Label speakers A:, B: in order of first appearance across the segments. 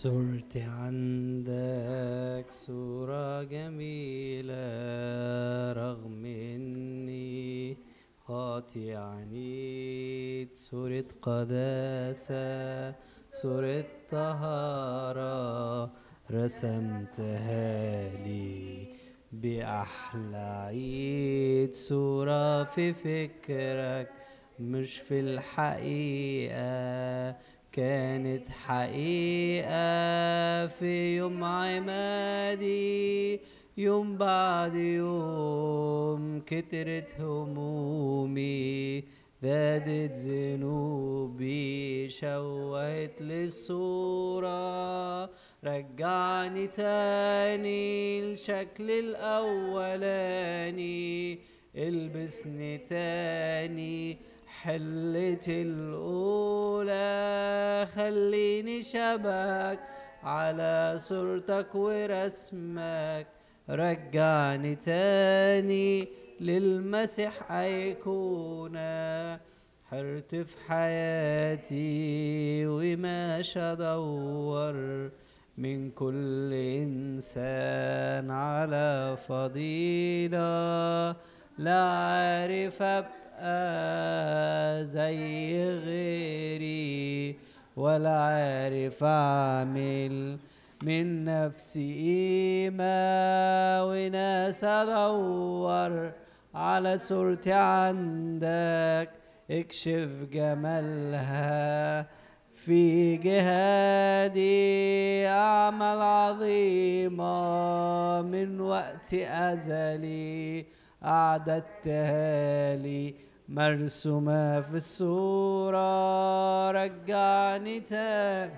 A: صرت عندك صورة جميلة رغم إني خاطي عنيد صورة قداسة صورة طهارة رسمتها لي بأحلى عيد صورة في فكرك مش في الحقيقة كانت حقيقة في يوم عمادي يوم بعد يوم كترت همومي زادت ذنوبي شوهت للصورة رجعني تاني الشكل الأولاني البسني تاني حلتي الأولى خليني شبك على صورتك ورسمك رجعني تاني للمسيح أيقونة حرت في حياتي وماشي أدور من كل إنسان على فضيلة لا عارف أبقى زي غيري ولا عارف اعمل من نفسي ما وناس ادور على صورتي عندك اكشف جمالها في جهادي اعمل عظيمة من وقت أزلي أعددتها لي مرسومة في الصورة رجعني تاني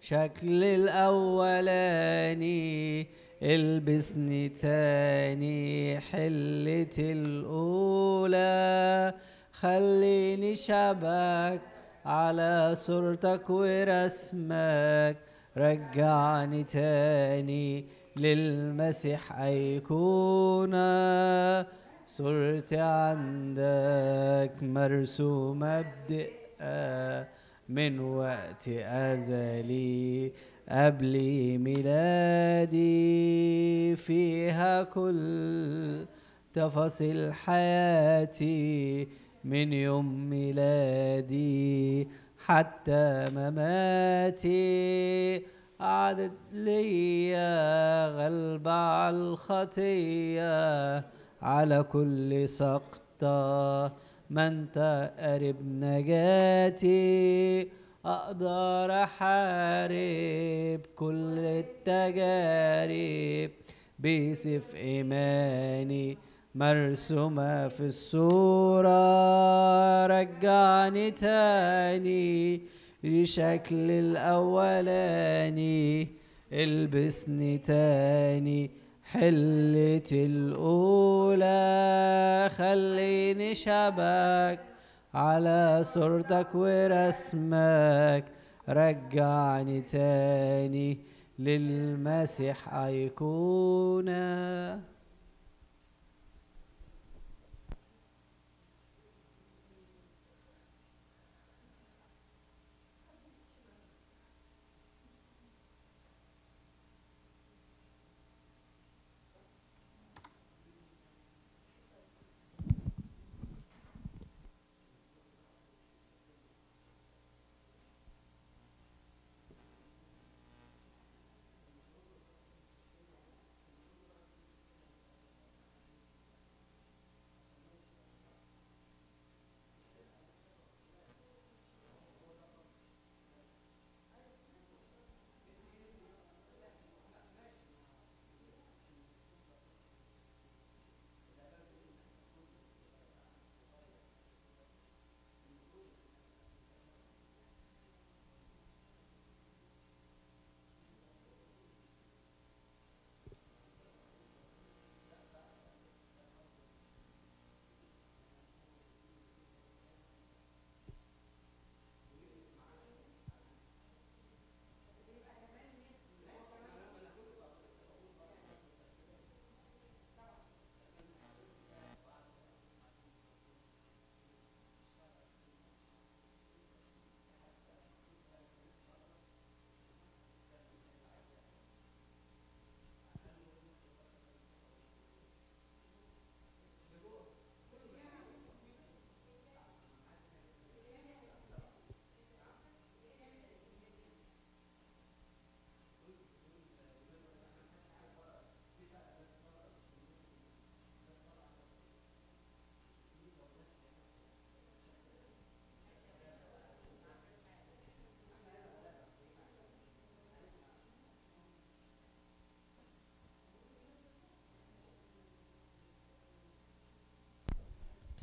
A: شكل الأولاني البسني تاني حلة الأولى خليني شبك على صورتك ورسمك رجعني تاني للمسيح أيقونة صرت عندك مرسومة بدقة من وقت أزلي قبل ميلادي فيها كل تفاصيل حياتي من يوم ميلادي حتى مماتي قعدت ليا غلبة على الخطيه على كل سقطة ما انت قريب نجاتي اقدر احارب كل التجارب بسيف ايماني مرسومة في الصورة رجعني تاني لشكل الأولاني البسني تاني حلت الأولى خليني شبك على صورتك ورسمك رجعني تاني للمسيح أيقونه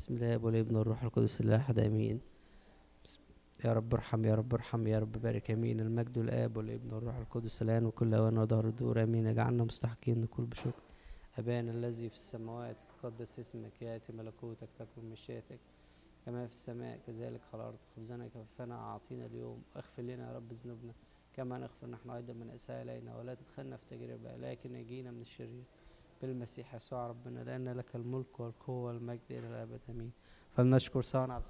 A: بسم الله ابو الابن والروح القدس الاحد امين يا رب ارحم يا رب ارحم يا رب بارك امين المجد الاب والابن والروح القدس الان وكل اوان ودهر الدور امين اجعلنا مستحقين لكل بشكر ابانا الذي في السماوات تقدس اسمك ياتي ملكوتك تكون مشيتك كما في السماء كذلك على الارض خبزنا كفنا اعطينا اليوم واغفر لنا يا رب ذنوبنا كما نغفر نحن ايضا من اساء الينا ولا تدخلنا في تجربه لكن نجينا من الشرير بالمسيح يسوع ربنا لأن لك الملك والقوة والمجد إلى الأبد آمين فلنشكر سوا على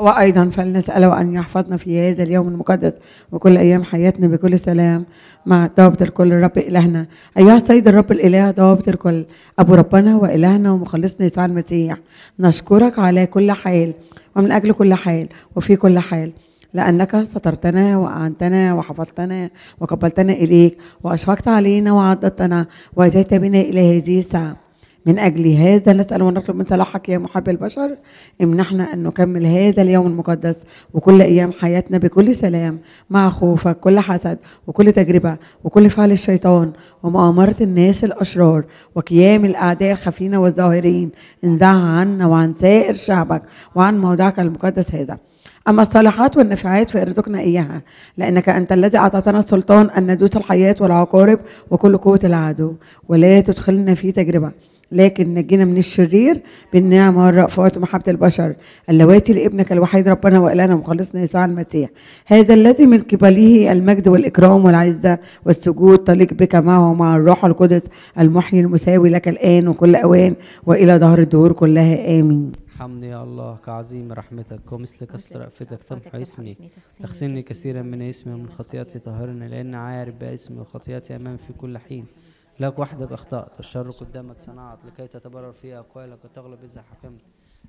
B: هو أيضا فلنسأله أن يحفظنا في هذا اليوم المقدس وكل أيام حياتنا بكل سلام مع ضابط الكل الرب إلهنا أيها السيد الرب الإله ضابط الكل أبو ربنا وإلهنا ومخلصنا يسوع المسيح نشكرك على كل حال ومن أجل كل حال وفي كل حال لأنك سترتنا وأعنتنا وحفظتنا وقبلتنا إليك وأشفقت علينا وعضتنا وزيت بنا إلى هذه الساعة من أجل هذا نسأل ونطلب من صلاحك يا محب البشر امنحنا أن نكمل هذا اليوم المقدس وكل أيام حياتنا بكل سلام مع خوفك كل حسد وكل تجربة وكل فعل الشيطان ومؤامرة الناس الأشرار وقيام الأعداء الخفين والظاهرين انزعها عنا وعن سائر شعبك وعن موضعك المقدس هذا أما الصالحات والنفعات فارزقنا إياها لأنك أنت الذي أعطيتنا السلطان أن ندوس الحياة والعقارب وكل قوة العدو ولا تدخلنا في تجربة لكن نجينا من الشرير بالنعمة والرأفة ومحبة البشر اللواتي لابنك الوحيد ربنا وإلهنا مخلصنا يسوع المسيح هذا الذي من قبله المجد والإكرام والعزة والسجود تليق بك معه مع الروح القدس المحيي المساوي لك الآن وكل أوان وإلى ظهر الدهور كلها آمين حمد يا
A: الله كعظيم رحمتك ومثل كسر رأفتك تمحي اسمي تغسلني كثيرا من اسمي ومن خطيئتي طهرني لأن عارف باسمي وخطيئتي أمام في كل حين لك وحدك أخطأت والشر قدامك صنعت لكي تتبرر في أقوالك وتغلب إذا حكمت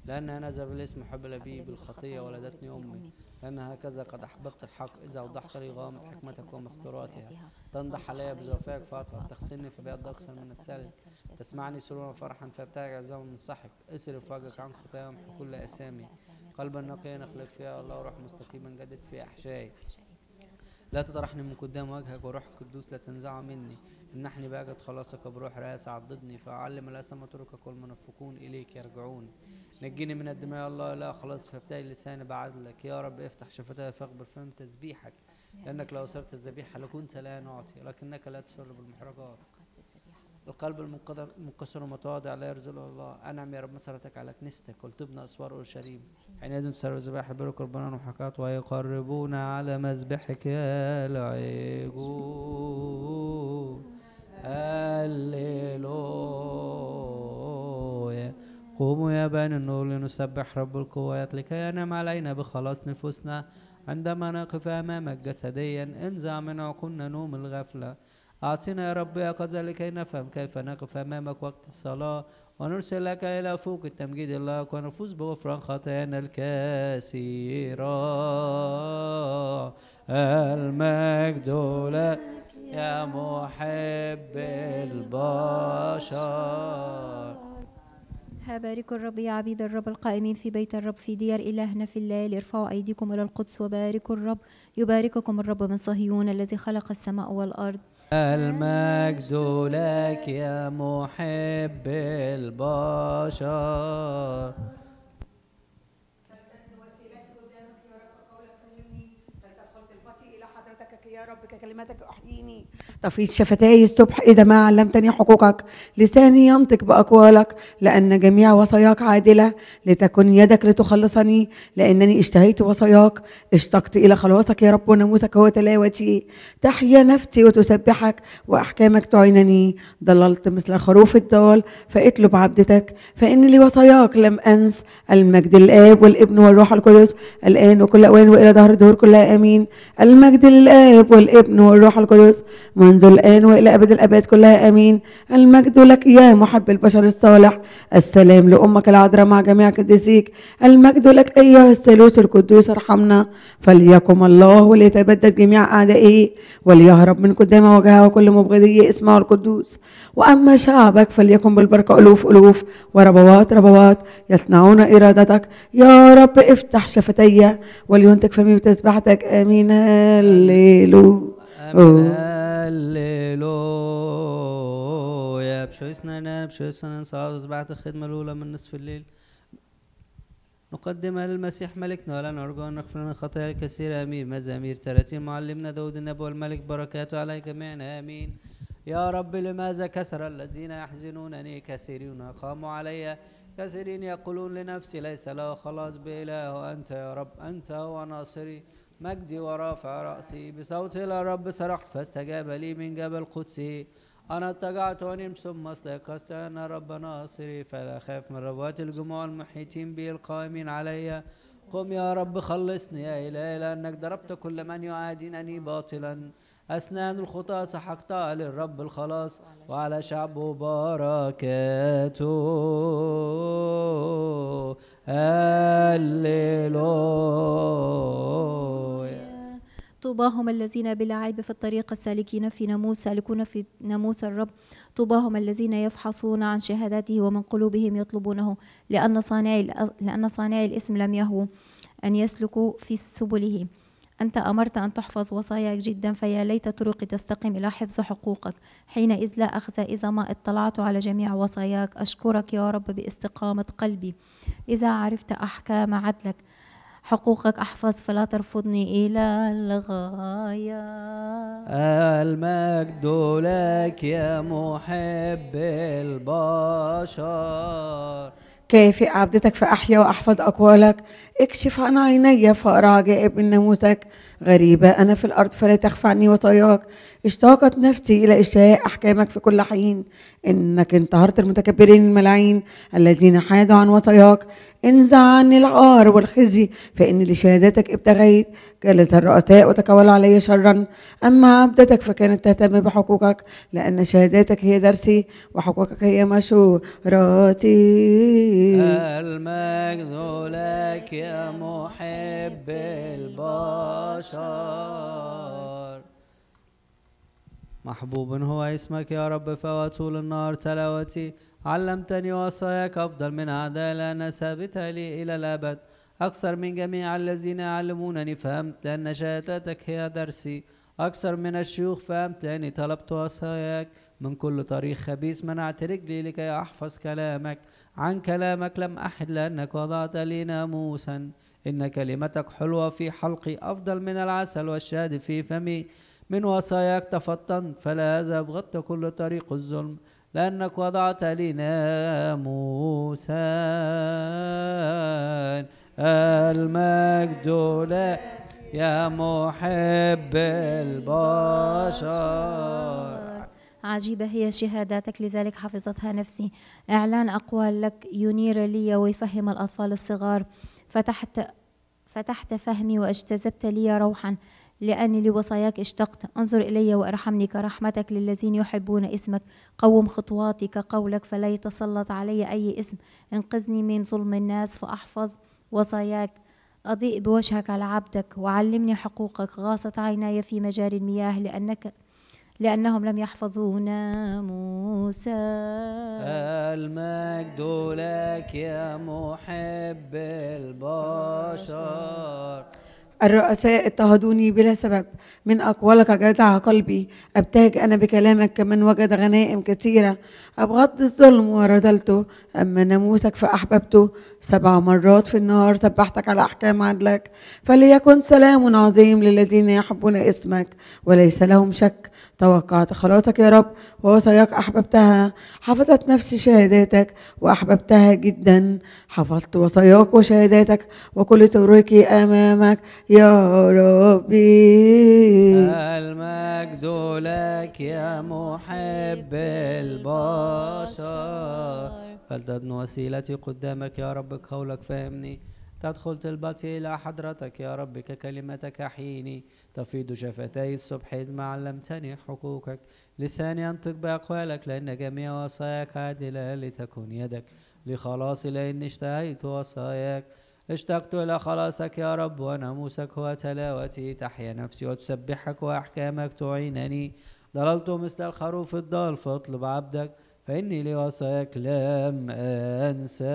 A: لأن أنا ذا بالاسم حب لبي بالخطية ولدتني أمي لأن هكذا قد أحببت الحق إذا أوضحت لي غامض حكمتك ومستوراتها تنضح علي بزوفاك فأطفأ تغسلني فبيض أكثر من السلب تسمعني سرورا فرحا فابتهج عزام منسحق اصرف وجهك عن خطايا وامحو كل أسامي قلبا نقيا نخلق فيها الله وروح مستقيما جدد في أحشائي لا تطرحني من قدام وجهك وروح القدوس لا تنزعه مني امنحني بأجد خلاصك بروح رأس عضدني فأعلم الأسمى طرقك والمنفقون إليك يرجعون نجيني من الدماء يا الله لا خلاص فابتدي لساني بعدلك يا رب افتح شفتي فاخبر فهم تسبيحك يعني لأنك لو صرت الذبيحة لكنت لا نعطي لكنك لا تسر بالمحرجات القلب المنكسر المتواضع لا يرزله الله انعم يا رب مسرتك على كنيستك ولتبنى اسوار اورشليم يزم سر ذبائح البر ربنا وحكات ويقربون على مذبحك العيقون هللويا قوموا يا بني النور لنسبح رب القوات لكي ينام علينا بخلاص نفوسنا عندما نقف أمامك جسديا انزع من عقولنا نوم الغفلة أعطينا يا رب يقظة لكي نفهم كيف نقف أمامك وقت الصلاة ونرسل لك إلى فوق التمجيد الله ونفوز بغفران خطايانا الكثيرة
C: المجد لك يا محب البشر هبارك الرب يا عبيد الرب القائمين في بيت الرب في ديار إلهنا في الليل ارفعوا أيديكم إلى القدس وباركوا الرب يبارككم الرب من صهيون الذي خلق السماء والأرض
A: المجد لك يا محب البشر
B: كلماتك احييني تفيض شفتاي الصبح إذا ما علمتني حقوقك لساني ينطق بأقوالك لأن جميع وصاياك عادلة لتكن يدك لتخلصني لأنني اشتهيت وصاياك اشتقت إلى خلاصك يا رب وناموسك هو تلاوتي تحيا نفسي وتسبحك وأحكامك تعينني ضللت مثل الخروف الضال فاطلب عبدتك فإن لوصاياك لم أنس المجد الآب والابن والروح القدس الآن وكل أوان وإلى دهر الدهور كلها آمين المجد الآب والابن والروح القدس من منذ الآن وإلى أبد الأبد كلها آمين المجد لك يا محب البشر الصالح السلام لأمك العذراء مع جميع قديسيك المجد لك أيها الثالوث القدوس ارحمنا فليقم الله وليتبدد جميع أعدائه وليهرب من قدام وجهه وكل مبغضي اسمه القدوس وأما شعبك فليكن بالبركة ألوف ألوف وربوات ربوات يصنعون إرادتك يا رب افتح شفتي ولينتج فمي بتسبحتك آمين هللويا
A: هللويا بشويسنا لنا بشويسنا نصعد أصبحت الخدمة الأولى من نصف الليل نقدمها للمسيح ملكنا ولا نرجو أن نغفر لنا خطايا الكثيرة آمين مزامير 30 معلمنا داود النبي والملك بركاته على جميعنا آمين يا رب لماذا كسر الذين يحزنونني كثيرون قاموا علي كثيرين يقولون لنفسي ليس له خلاص بإله أنت يا رب أنت هو ناصري مجدي ورافع رأسي بصوت إلى رب صرخت فاستجاب لي من جبل قدسي أنا اضطجعت ونم ثم استيقظت أن رب ناصري فلا أخاف من ربوات الجموع المحيطين بي القائمين علي قم يا رب خلصني يا إلهي لأنك ضربت كل من يعادينني باطلا أسنان الخطى سحقتها للرب الخلاص وعلى شعبه بركاته هللويا
C: طوباهم الذين بلا عيب في الطريق السالكين في ناموس سالكون في ناموس الرب طوباهم الذين يفحصون عن شهاداته ومن قلوبهم يطلبونه لأن صانعي لأن صانعي الاسم لم يهو أن يسلكوا في سبله أنت أمرت أن تحفظ وصاياك جدا فيا ليت طرقي تستقيم إلى حفظ حقوقك حينئذ لا أخزى إذا ما اطلعت على جميع وصاياك أشكرك يا رب باستقامة قلبي إذا عرفت أحكام عدلك حقوقك أحفظ فلا ترفضني إلى الغاية
A: المجد لك يا محب البشر
B: كافئ عبدتك فأحيا وأحفظ أقوالك اكشف عن عيني فأرى عجائب من ناموسك غريبة أنا في الأرض فلا تخفى عني وصاياك اشتاقت نفسي إلى إشياء أحكامك في كل حين إنك انتهرت المتكبرين الملعين الذين حادوا عن وصاياك انزع عني العار والخزي فإن لشهادتك ابتغيت جلس الرؤساء وتكول علي شرا أما عبدتك فكانت تهتم بحقوقك لأن شهاداتك هي درسي وحقوقك هي مشوراتي المجد
A: لك يا محب البشر محبوب هو اسمك يا رب فواتوا للنار تلاوتي علمتني وصاياك أفضل من عدالة أنا ثابتة لي إلى الأبد أكثر من جميع الذين يعلمونني فهمت أن شهادتك هي درسي أكثر من الشيوخ فهمت أني طلبت وصاياك من كل طريق خبيث منعت رجلي لكي أحفظ كلامك عن كلامك لم أحد لأنك وضعت لي ناموسا إن كلمتك حلوة في حلقي أفضل من العسل والشهد في فمي من وصاياك تفطنت فلا أذهب غطى كل طريق الظلم لأنك وضعت لنا موسى المجد لك يا محب
C: البشر عجيبة هي شهاداتك لذلك حفظتها نفسي إعلان أقوال لك ينير لي ويفهم الأطفال الصغار فتحت فتحت فهمي واجتذبت لي روحا لأني لوصاياك اشتقت انظر إلي وارحمني كرحمتك للذين يحبون اسمك قوم خطواتي كقولك فلا يتسلط علي أي اسم انقذني من ظلم الناس فأحفظ وصاياك أضيء بوجهك على عبدك وعلمني حقوقك غاصت عيناي في مجاري المياه لأنك لأنهم لم يحفظونا موسى المجد لك
A: يا محب البشر
B: الرؤساء اضطهدوني بلا سبب من أقوالك جدع قلبي أبتهج أنا بكلامك كمن وجد غنائم كثيرة أبغض الظلم ورذلته أما ناموسك فأحببته سبع مرات في النهار سبحتك على أحكام عدلك فليكن سلام عظيم للذين يحبون اسمك وليس لهم شك توقعت خلاصك يا رب ووصاياك أحببتها حفظت نفسي شهاداتك وأحببتها جدا حفظت وصاياك وشهاداتك وكل طرقي أمامك يا ربي
A: المجد لك يا محب البشر فلتدن وسيلتي قدامك يا رب قولك فهمني تدخل تلبطي إلى حضرتك يا رب ككلمتك حيني تفيض شفتي الصبح إذ ما علمتني حقوقك لساني أنطق بأقوالك لأن جميع وصاياك عادلة لتكن يدك لخلاصي لأني اشتهيت وصاياك اشتقت إلى خلاصك يا رب وناموسك هو تلاوتي تحيا نفسي وتسبحك وأحكامك تعينني ضللت مثل الخروف الضال فاطلب عبدك فإني لوصاك لم أنسى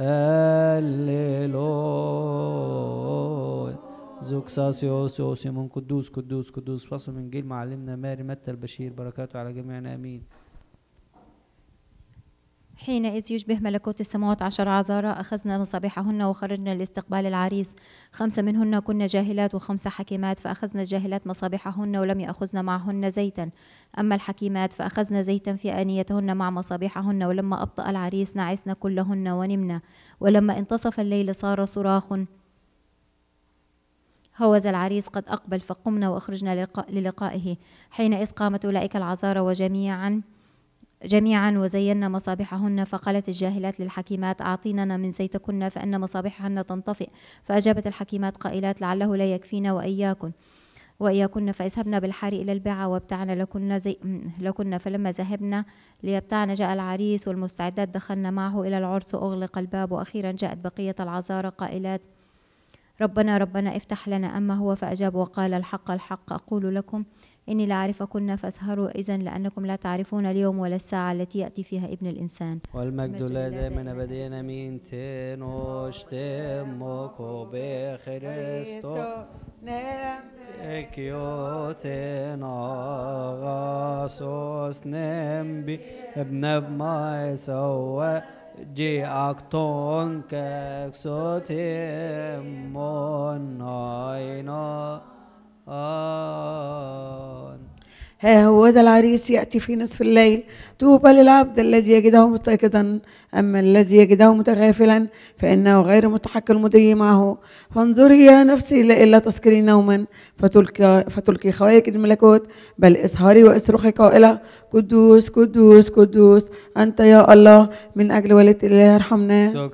A: هللويا زوك ساسي اوسي اوسي من قدوس قدوس قدوس فصل من جيل معلمنا ماري متى البشير بركاته على جميعنا امين
C: حين إذ يشبه ملكوت السماوات عشر عذارى أخذنا مصابيحهن وخرجنا لاستقبال العريس خمسة منهن كن جاهلات وخمسة حكيمات فأخذنا الجاهلات مصابيحهن ولم يأخذن معهن زيتا أما الحكيمات فأخذن زيتا في آنيتهن مع مصابيحهن ولما أبطأ العريس نعسن كلهن ونمنا ولما انتصف الليل صار صراخ هوذا العريس قد أقبل فقمنا وأخرجنا للقائه حين إذ قامت أولئك العذارى وجميعا جميعا وزينا مصابيحهن فقالت الجاهلات للحكيمات أعطيننا من زيتكن فإن مصابيحهن تنطفئ فأجابت الحكيمات قائلات لعله لا يكفينا وإياكن وإياكن فاذهبنا بالحار إلى الباعة وابتعنا لكن, زي لكن فلما ذهبنا ليبتعن جاء العريس والمستعدات دخلنا معه إلى العرس وأغلق الباب وأخيرا جاءت بقية العزارة قائلات ربنا ربنا افتح لنا أما هو فأجاب وقال الحق الحق أقول لكم إني لا أعرف كنا فاسهروا إذا لأنكم لا تعرفون اليوم ولا الساعة التي يأتي فيها ابن الإنسان
A: والمجد لا دائما أبديا من تنوش تمكو بخريستو تينو γάσος ابن ابن سوى جي أكتون كاكسو تيمون
B: ناينا ها هو ذا العريس يأتي في نصف الليل توبى للعبد الذي يجده متيقظا أما الذي يجده متغافلا فإنه غير متحق المضي معه فانظري يا نفسي لا إلا تسكري نوما فتلقي, فتلقي خوارج الملكوت بل اسهري واصرخي قائلة قدوس قدوس قدوس أنت يا الله من أجل ولد الله يرحمنا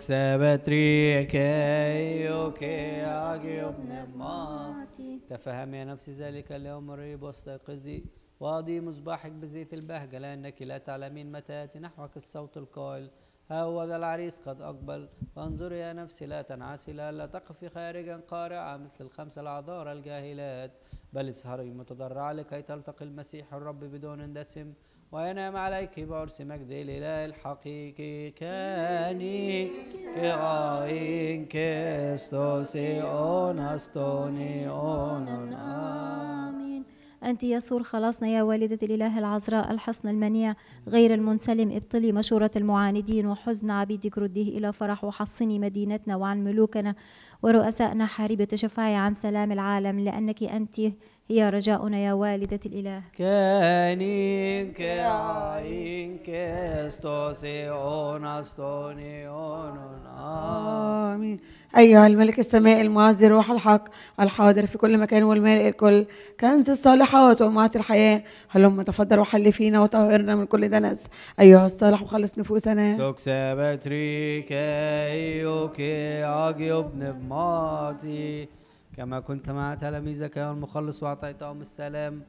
A: تفهمي يا نفسي ذلك اليوم الريب واستيقظي واضي مصباحك بزيت البهجة لأنك لا تعلمين متى يأتي نحوك الصوت القائل ها هو ذا العريس قد أقبل فانظري يا نفسي لا تنعسي لا تقفي خارجا قارعة مثل الخمسة العذارى الجاهلات بل اسهري متضرعة لكي تلتقي المسيح الرب بدون دسم وينام عليك بعرس مجد الإله الحقيقي كاني كراين كيستوسي أونستوني أونون آمين
C: أنت سور خلاصنا يا والدة الإله العذراء الحصن المنيع غير المنسلم ابطلي مشورة المعاندين وحزن عبيدك رديه إلى فرح وحصني مدينتنا وعن ملوكنا ورؤسائنا حاربة تشفعي عن سلام العالم لأنك أنت يا رجاؤنا يا والدة الإله
A: كانين كعين كستوسي أونستوني
B: آمين أيها الملك السماء المعزي روح الحق الحاضر في كل مكان والمالئ الكل كنز الصالحات وأمعة الحياة هلم تفضل وحل فينا وطهرنا من كل دنس أيها الصالح وخلص نفوسنا
A: سوكسابتريكا أيوكي عجيب نبماتي كما كنت مع تلاميذك يا المخلص وأعطيتهم السلام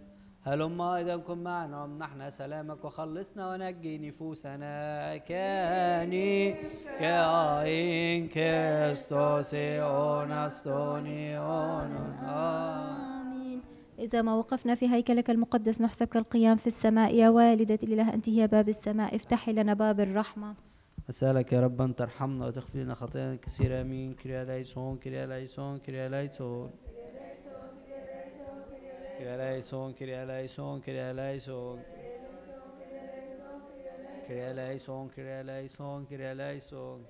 A: هلم كن معنا وامنحنا سلامك وخلصنا ونجي نفوسنا كاني كاين كستوسي أونستوني أونون آمين
C: إذا ما وقفنا في هيكلك المقدس نحسبك القيام في السماء يا والدة الإله أنت هي باب السماء افتحي لنا باب الرحمة
A: أسألك يا رب أن ترحمنا وتغفر لنا خطايانا الكثيرة آمين كريا لايسون كريا لايسون كريا لايسون كريا لايسون كريا لايسون كريا لايسون كريا لايسون كريا لايسون كريا لايسون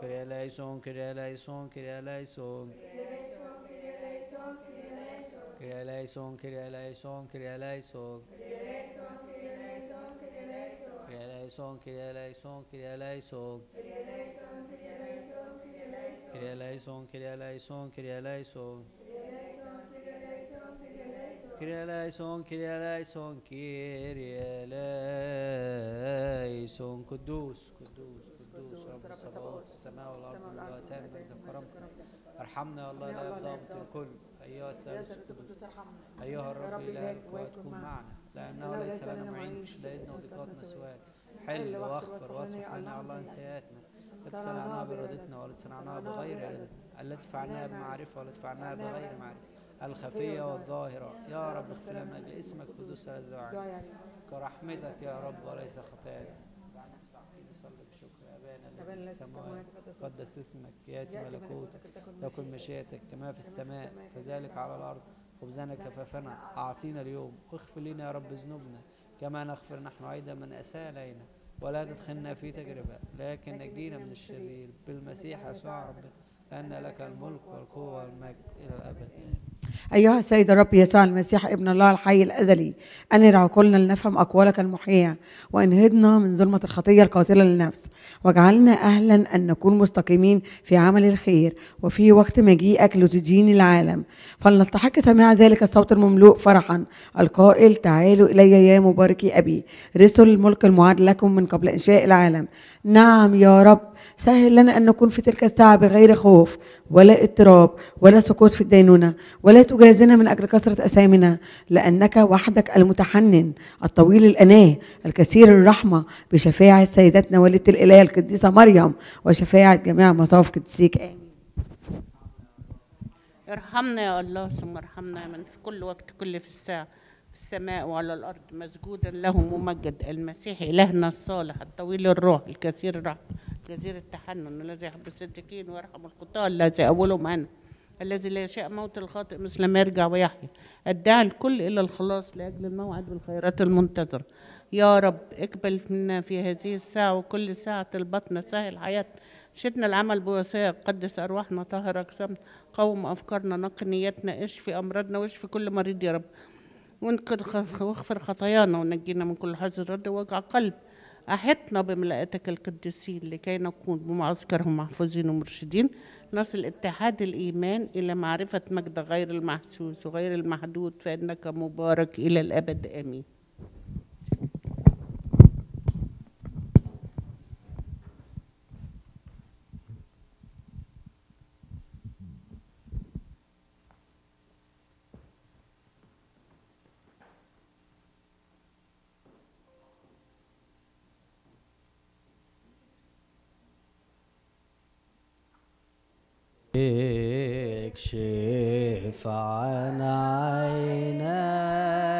A: كريا لايسون كريا لايسون كريا لايسون كريا لايسون كريا لايسون كريا لايسون Krialaison, Krialaison, Krialaison. Krialaison, Krialaison, Krialaison. Krialaison, Krialaison, Krialaison. Krialaison, Krialaison, Krialaison. قدوس قدوس قدوس رب السماوات والسماء والارض وتامر كرمك ارحمنا يا الله لا يرضى الكل أيها الثالث أيها الرب إلهك وتكون معنا لأنه ليس لنا معين لأن وثقاتنا سواك حل واغفر واسمح لنا على الله سيئاتنا قد صنعناها بإرادتنا والتي صنعناها بغير إرادتنا التي فعلناها بمعرفة والتي فعلناها بغير معرفة الخفية والظاهرة يا رب اغفر لنا اسمك قدوس الأزواج كرحمتك يا رب وليس خطاياك في قدس اسمك ياتي ملكوتك تكن مشيئتك كما في السماء كذلك على الارض خبزنا كفافنا اعطينا اليوم واغفر لنا يا رب ذنوبنا كما نغفر نحن ايضا من اساء الينا ولا تدخلنا في تجربه لكن نجينا من الشرير بالمسيح يسوع ربنا ان لك الملك والقوه والمجد الى
B: الابد أيها السيد الرب يسوع المسيح ابن الله الحي الأزلي أنر عقولنا لنفهم أقوالك المحية وانهضنا من ظلمة الخطية القاتلة للنفس واجعلنا أهلا أن نكون مستقيمين في عمل الخير وفي وقت مجيئك لتدين العالم فلنستحق سماع ذلك الصوت المملوء فرحا القائل تعالوا إلي يا مباركي أبي رسل الملك المعاد لكم من قبل إنشاء العالم نعم يا رب سهل لنا أن نكون في تلك الساعة بغير خوف ولا اضطراب ولا سقوط في الدينونة ولا تجازنا من أجل كثرة اسامنا لأنك وحدك المتحنن الطويل الأناه الكثير الرحمة بشفاعة سيدتنا وليدة الإله القديسة مريم وشفاعة جميع مصاف قدسيك آمين
D: ارحمنا يا الله ثم ارحمنا من في كل وقت كل في الساعة في السماء وعلى الأرض مسجودا له ممجد المسيح إلهنا الصالح الطويل الروح الكثير الرحمة كثير التحنن الذي يحب الصديقين ويرحم الخطاة الذي أولهم أنا الذي لا يشاء موت الخاطئ مثل ما يرجع ويحيا أدعى الكل إلى الخلاص لأجل الموعد بالخيرات المنتظرة يا رب اقبل منا في هذه الساعة وكل ساعة البطن سهل حياتنا شدنا العمل بوثائق قدس أرواحنا طهر أجسامنا قوم أفكارنا نقي نيتنا اشفي أمراضنا واشفي كل مريض يا رب وانقذ واغفر خطايانا ونجينا من كل حزن رد ووجع قلب أحطنا بملائتك القديسين لكي نكون بمعسكرهم محفوظين ومرشدين نصل اتحاد الإيمان إلى معرفة مجد غير المحسوس وغير المحدود فإنك مبارك إلى الأبد آمين
A: اكشف عن عيناي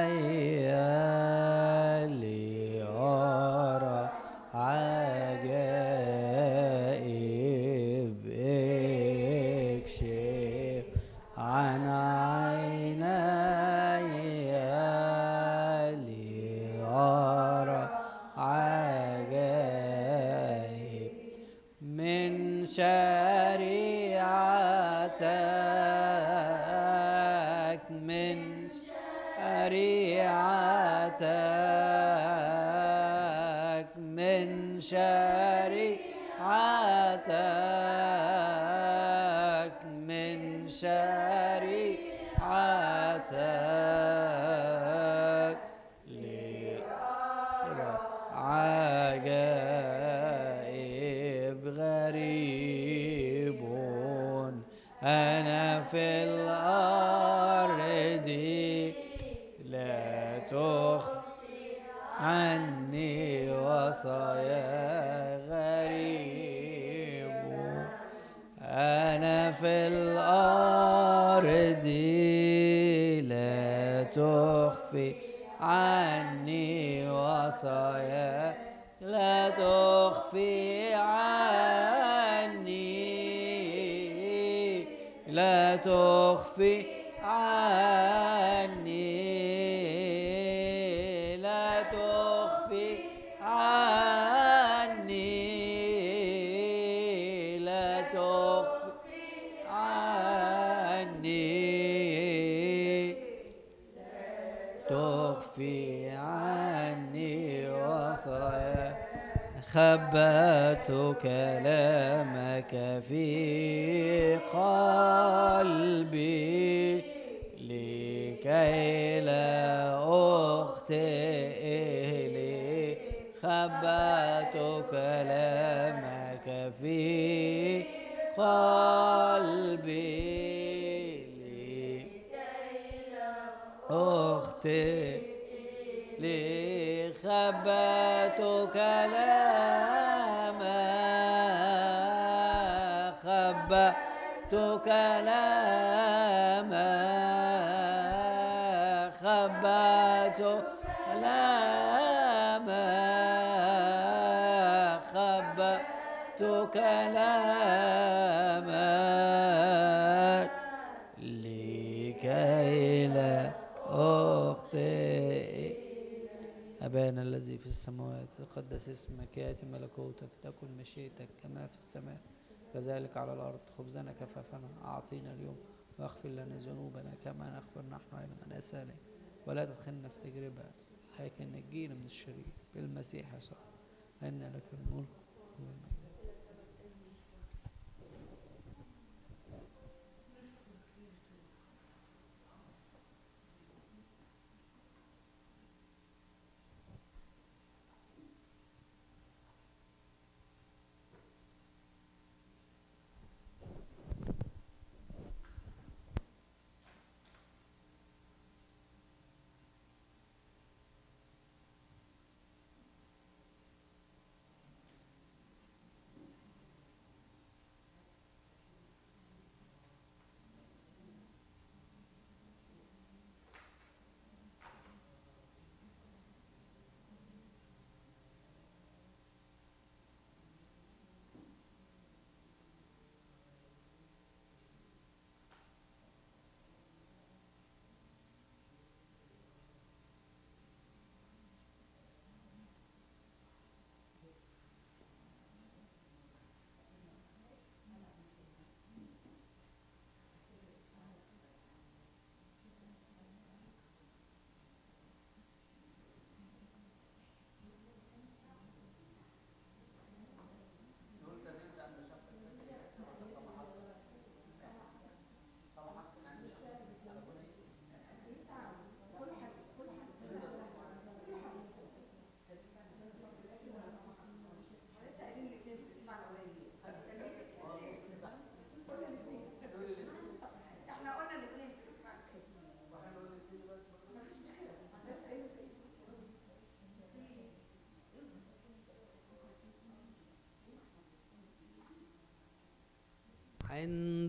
A: عني لا تخفي كلامك في قلبي السماوات تقدس اسمك يأتي ملكوتك تكن مشيئتك كما في السماء كذلك على الأرض خبزنا كفافنا أعطينا اليوم واغفر لنا ذنوبنا كما نغفر نحن من أسالك ولا تدخلنا في تجربة لكن نجينا من الشرير بالمسيح يسوع إن لك الملك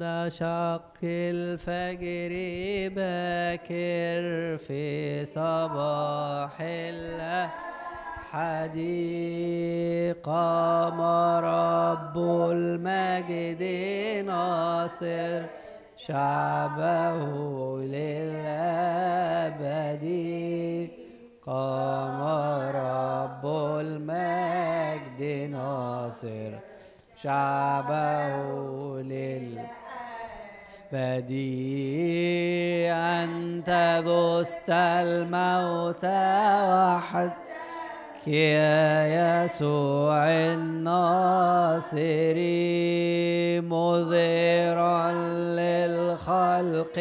A: عند شق الفجر باكر في صباح الحدي قام رب المجد ناصر شعبه للأبد قام رب المجد ناصر شعبه للأبد بديعا تذست الموت وحدك يا يسوع الناصر مظهرا للخلق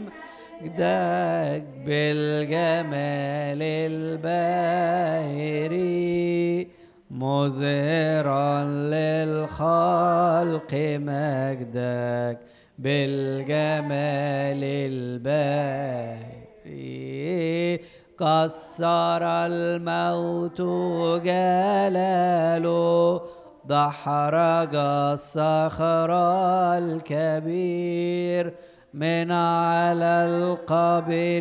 A: مجدك بالجمال الباهر مظهرا للخلق مجدك بالجمال الباري قصر الموت جلاله دحرج الصخر الكبير من على القبر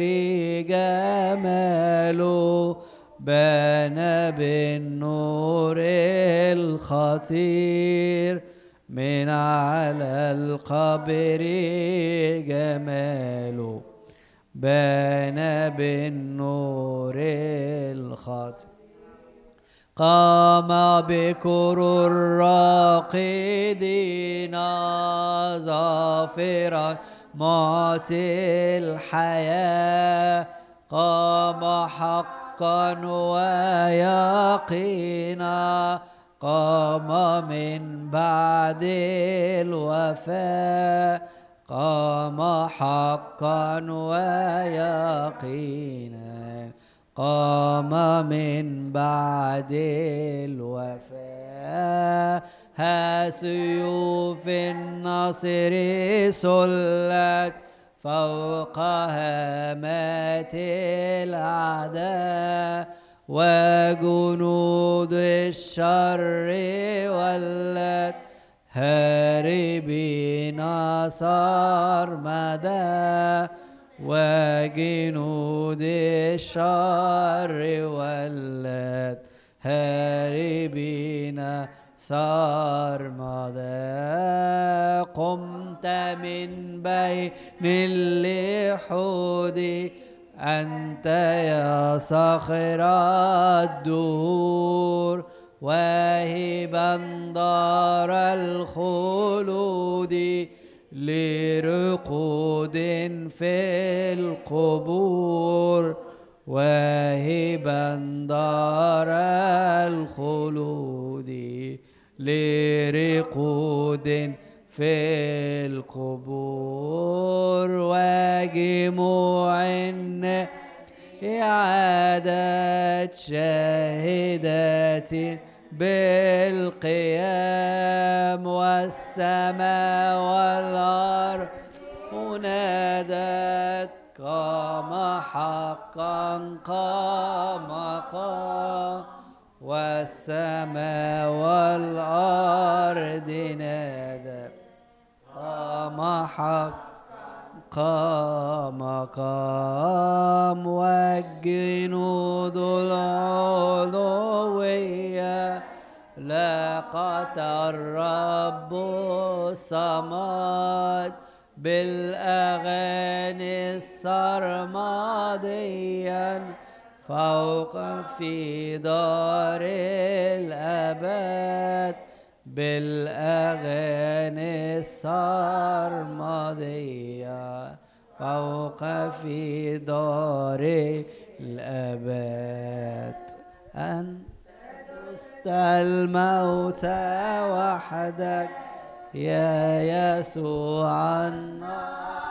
A: جماله بان بالنور الخطير من على القبر جماله بان بالنور الخاطئ قام بكر الراقدين ظافرا معطي الحياة قام حقا ويقينا قام من بعد الوفاء قام حقا ويقينا قام من بعد الوفاء ها سيوف النصر سلت فوق هامات الأعداء وجنود الشر هاربين صار مدى وجنود الشر هاربين صار مدى قمت من بين اللحود أنت يا صخر الدهور واهبا دار الخلود لرقود في القبور واهبا دار الخلود لرقود في القبور وجموع الناس عادت شاهدات بالقيام والسماء والأرض ونادت قام حقا قام قام والسماء والأرض نادت حق مقام والجنود العلوية لاقت الرب الصمد بالأغاني السرمديا فوق في دار الأبد بالأغاني السرمدية فوق في دار الأبات أن دست الموت وحدك يا يسوع النار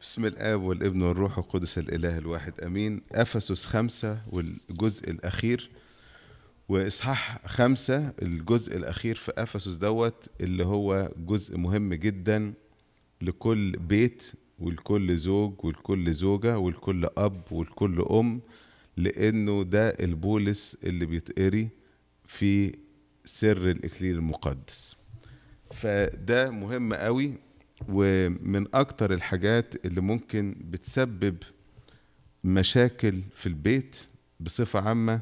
E: بسم الآب والابن والروح القدس الإله الواحد أمين أفسس خمسة والجزء الأخير وإصحاح خمسة الجزء الأخير في أفسس دوت اللي هو جزء مهم جدا لكل بيت ولكل زوج ولكل زوجة ولكل أب ولكل أم لأنه ده البولس اللي بيتقري في سر الإكليل المقدس فده مهم قوي ومن اكتر الحاجات اللي ممكن بتسبب مشاكل في البيت بصفه عامه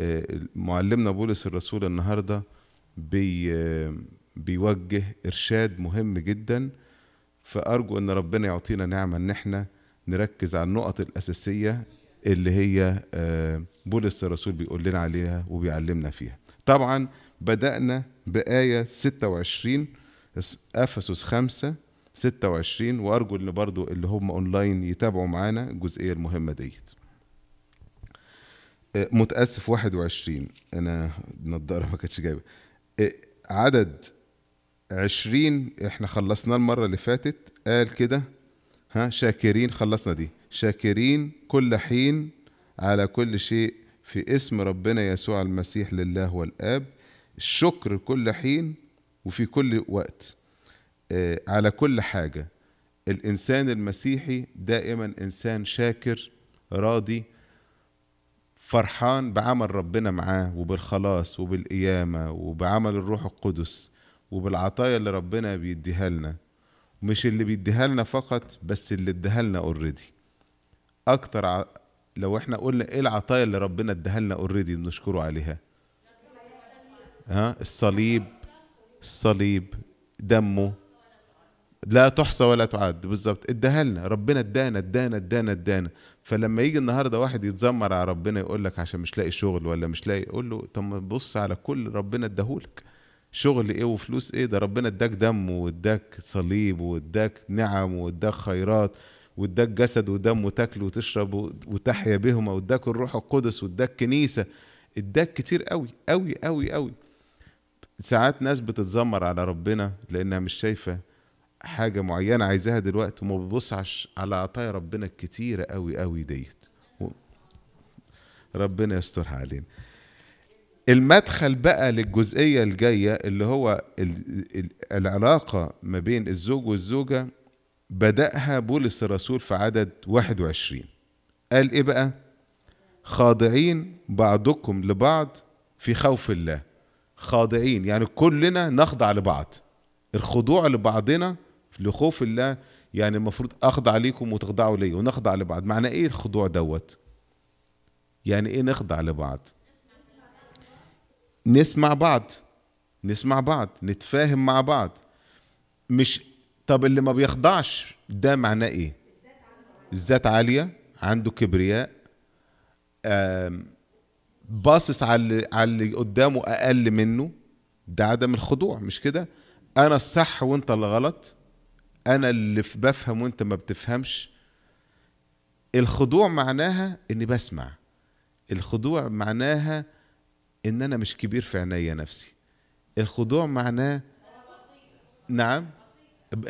E: آه، معلمنا بولس الرسول النهارده بي آه، بيوجه ارشاد مهم جدا فارجو ان ربنا يعطينا نعمه ان احنا نركز على النقط الاساسيه اللي هي آه، بولس الرسول بيقول لنا عليها وبيعلمنا فيها طبعا بدانا بايه 26 افسس 5 26 وارجو ان برضو اللي هم اونلاين يتابعوا معانا الجزئيه المهمه ديت أه، متاسف 21 انا النضاره ما كانتش جايبه أه، عدد 20 احنا خلصناه المره اللي فاتت قال كده ها شاكرين خلصنا دي شاكرين كل حين على كل شيء في اسم ربنا يسوع المسيح لله والاب الشكر كل حين وفي كل وقت آه، على كل حاجه الانسان المسيحي دائما انسان شاكر راضي فرحان بعمل ربنا معاه وبالخلاص وبالقيامه وبعمل الروح القدس وبالعطايا اللي ربنا بيديها لنا مش اللي بيديها لنا فقط بس اللي اديها لنا اوريدي اكتر ع... لو احنا قلنا ايه العطايا اللي ربنا اداها لنا اوريدي بنشكره عليها ها الصليب الصليب دمه لا تحصى ولا تعد بالظبط اداها لنا ربنا ادانا ادانا ادانا ادانا فلما يجي النهارده واحد يتذمر على ربنا يقول لك عشان مش لاقي شغل ولا مش لاقي يقول له طب ما تبص على كل ربنا اداهولك شغل ايه وفلوس ايه ده ربنا اداك دم واداك صليب واداك نعم واداك خيرات واداك جسد ودم وتاكل وتشرب وتحيا بهما واداك الروح القدس واداك كنيسه اداك كتير قوي قوي قوي قوي ساعات ناس بتتذمر على ربنا لانها مش شايفه حاجه معينه عايزاها دلوقتي وما بتبصش على عطايا ربنا الكتيره قوي قوي ديت ربنا يسترها علينا المدخل بقى للجزئيه الجايه اللي هو العلاقه ما بين الزوج والزوجه بدأها بولس الرسول في عدد 21 قال ايه بقى خاضعين بعضكم لبعض في خوف الله خاضعين يعني كلنا نخضع لبعض الخضوع لبعضنا لخوف الله يعني المفروض اخضع ليكم وتخضعوا ليا ونخضع لبعض معنى ايه الخضوع دوت يعني ايه نخضع لبعض نسمع بعض نسمع بعض نتفاهم مع بعض مش طب اللي ما بيخضعش ده معناه ايه الذات عاليه عنده كبرياء باصص على اللي على اللي قدامه اقل منه ده عدم الخضوع مش كده انا الصح وانت اللي غلط انا اللي بفهم وانت ما بتفهمش الخضوع معناها اني بسمع الخضوع معناها ان انا مش كبير في عينيا نفسي الخضوع معناه نعم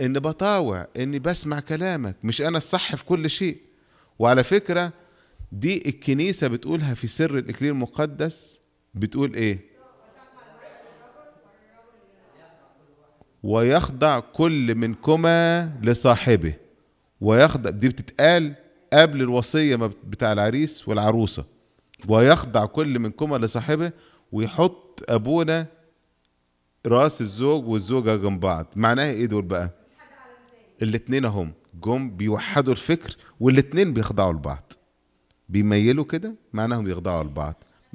E: اني بطاوع اني بسمع كلامك مش انا الصح في كل شيء وعلى فكره دي الكنيسة بتقولها في سر الإكليل المقدس بتقول إيه ويخضع كل منكما لصاحبه ويخضع دي بتتقال قبل الوصية بتاع العريس والعروسة ويخضع كل منكما لصاحبه ويحط أبونا راس الزوج والزوجة جنب بعض معناها إيه دول بقى الاتنين هم جم بيوحدوا الفكر والاتنين بيخضعوا لبعض بيميلوا كده معناه بيخضعوا لبعض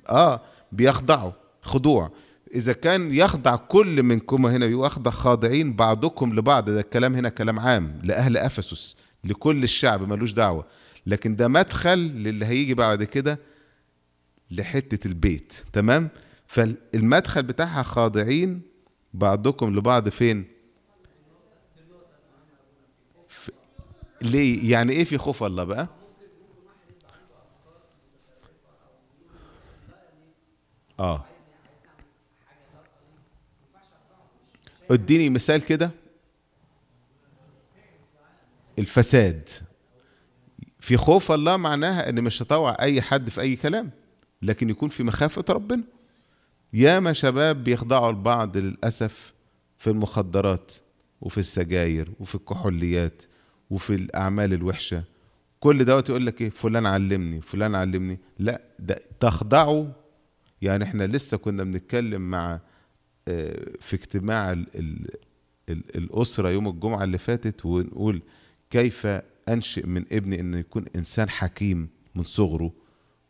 E: اه بيخضعوا خضوع اذا كان يخضع كل منكما هنا يخضع خاضعين بعضكم لبعض ده الكلام هنا كلام عام لاهل افسس لكل الشعب ملوش دعوه لكن ده مدخل للي هيجي بعد كده لحته البيت تمام فالمدخل بتاعها خاضعين بعضكم لبعض فين ليه يعني ايه في خوف الله بقى اه اديني مثال كده الفساد في خوف الله معناها ان مش هطوع اي حد في اي كلام لكن يكون في مخافه ربنا ياما شباب بيخضعوا البعض للاسف في المخدرات وفي السجاير وفي الكحوليات وفي الاعمال الوحشه كل دوت يقول لك ايه فلان علمني فلان علمني لا ده تخضعوا يعني احنا لسه كنا بنتكلم مع آه، في اجتماع الـ الـ الـ الأسرة يوم الجمعة اللي فاتت ونقول كيف أنشئ من ابني أنه يكون إنسان حكيم من صغره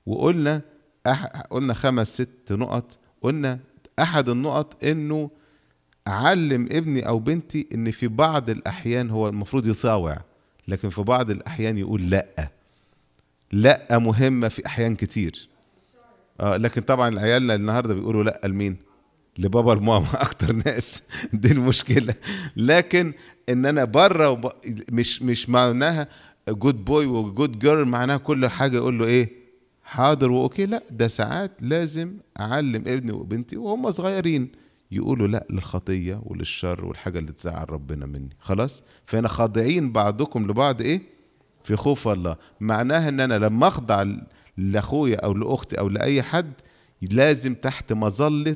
E: وقلنا أح... قلنا خمس ست نقط قلنا أحد النقط أنه أعلم ابني أو بنتي أن في بعض الأحيان هو المفروض يطاوع لكن في بعض الأحيان يقول لأ لأ مهمة في أحيان كتير آه لكن طبعا عيالنا النهارده بيقولوا لا لمين؟ لبابا الماما اكتر ناس دي المشكله لكن ان انا بره وب... مش مش معناها جود بوي وجود جيرل معناها كل حاجه يقول له ايه حاضر واوكي لا ده ساعات لازم اعلم ابني وبنتي وهم صغيرين يقولوا لا للخطيه وللشر والحاجه اللي تزعل ربنا مني خلاص فانا خاضعين بعضكم لبعض ايه في خوف الله معناها ان انا لما اخضع لاخويا او لاختي او لاي حد لازم تحت مظله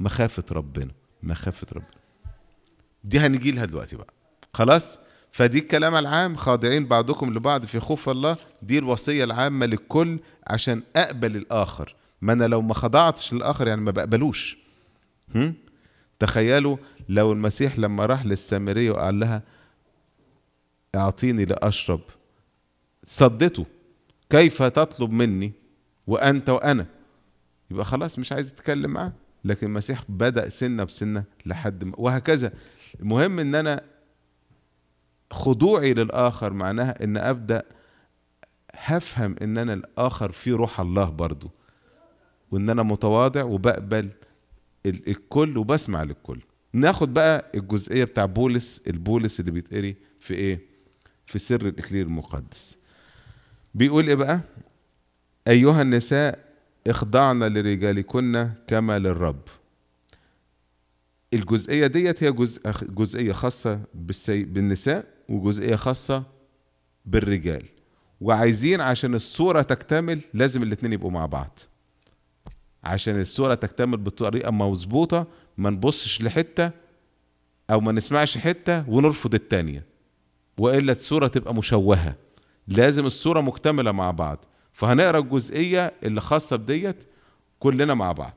E: مخافه ربنا مخافه ربنا دي هنجي لها دلوقتي بقى خلاص فدي الكلام العام خاضعين بعضكم لبعض في خوف الله دي الوصيه العامه للكل عشان اقبل الاخر ما انا لو ما خضعتش للاخر يعني ما بقبلوش هم؟ تخيلوا لو المسيح لما راح للسامريه وقال لها اعطيني لاشرب صدته كيف تطلب مني وانت وانا يبقى خلاص مش عايز اتكلم معاه لكن المسيح بدا سنه بسنه لحد ما وهكذا المهم ان انا خضوعي للاخر معناها ان ابدا هفهم ان انا الاخر فيه روح الله برضه وان انا متواضع وبقبل الكل وبسمع للكل ناخد بقى الجزئيه بتاع بولس البولس اللي بيتقري في ايه في سر الاكليل المقدس بيقول ايه بقى ايها النساء اخضعن لرجالكن كما للرب الجزئيه ديت هي جزء جزئيه خاصه بالسي... بالنساء وجزئيه خاصه بالرجال وعايزين عشان الصوره تكتمل لازم الاثنين يبقوا مع بعض عشان الصوره تكتمل بطريقه مظبوطه ما نبصش لحته او ما نسمعش حته ونرفض التانيه والا الصوره تبقى مشوهه لازم الصورة مكتملة مع بعض فهنقرا الجزئية اللي خاصة بديت كلنا مع بعض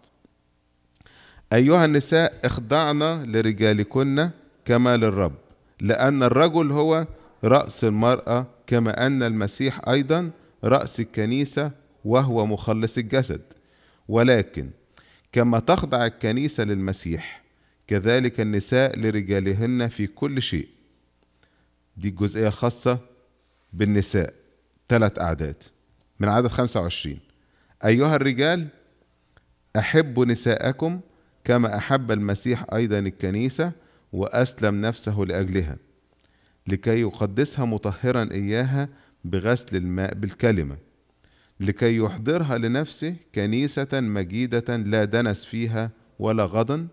E: أيها النساء اخضعنا لرجالكن كما للرب لأن الرجل هو رأس المرأة كما أن المسيح أيضا رأس الكنيسة وهو مخلص الجسد ولكن كما تخضع الكنيسة للمسيح كذلك النساء لرجالهن في كل شيء دي الجزئية الخاصة بالنساء ثلاث أعداد من عدد 25 أيها الرجال أحبوا نساءكم كما أحب المسيح أيضا الكنيسة وأسلم نفسه لأجلها لكي يقدسها مطهرا إياها بغسل الماء بالكلمة لكي يحضرها لنفسه كنيسة مجيدة لا دنس فيها ولا غضن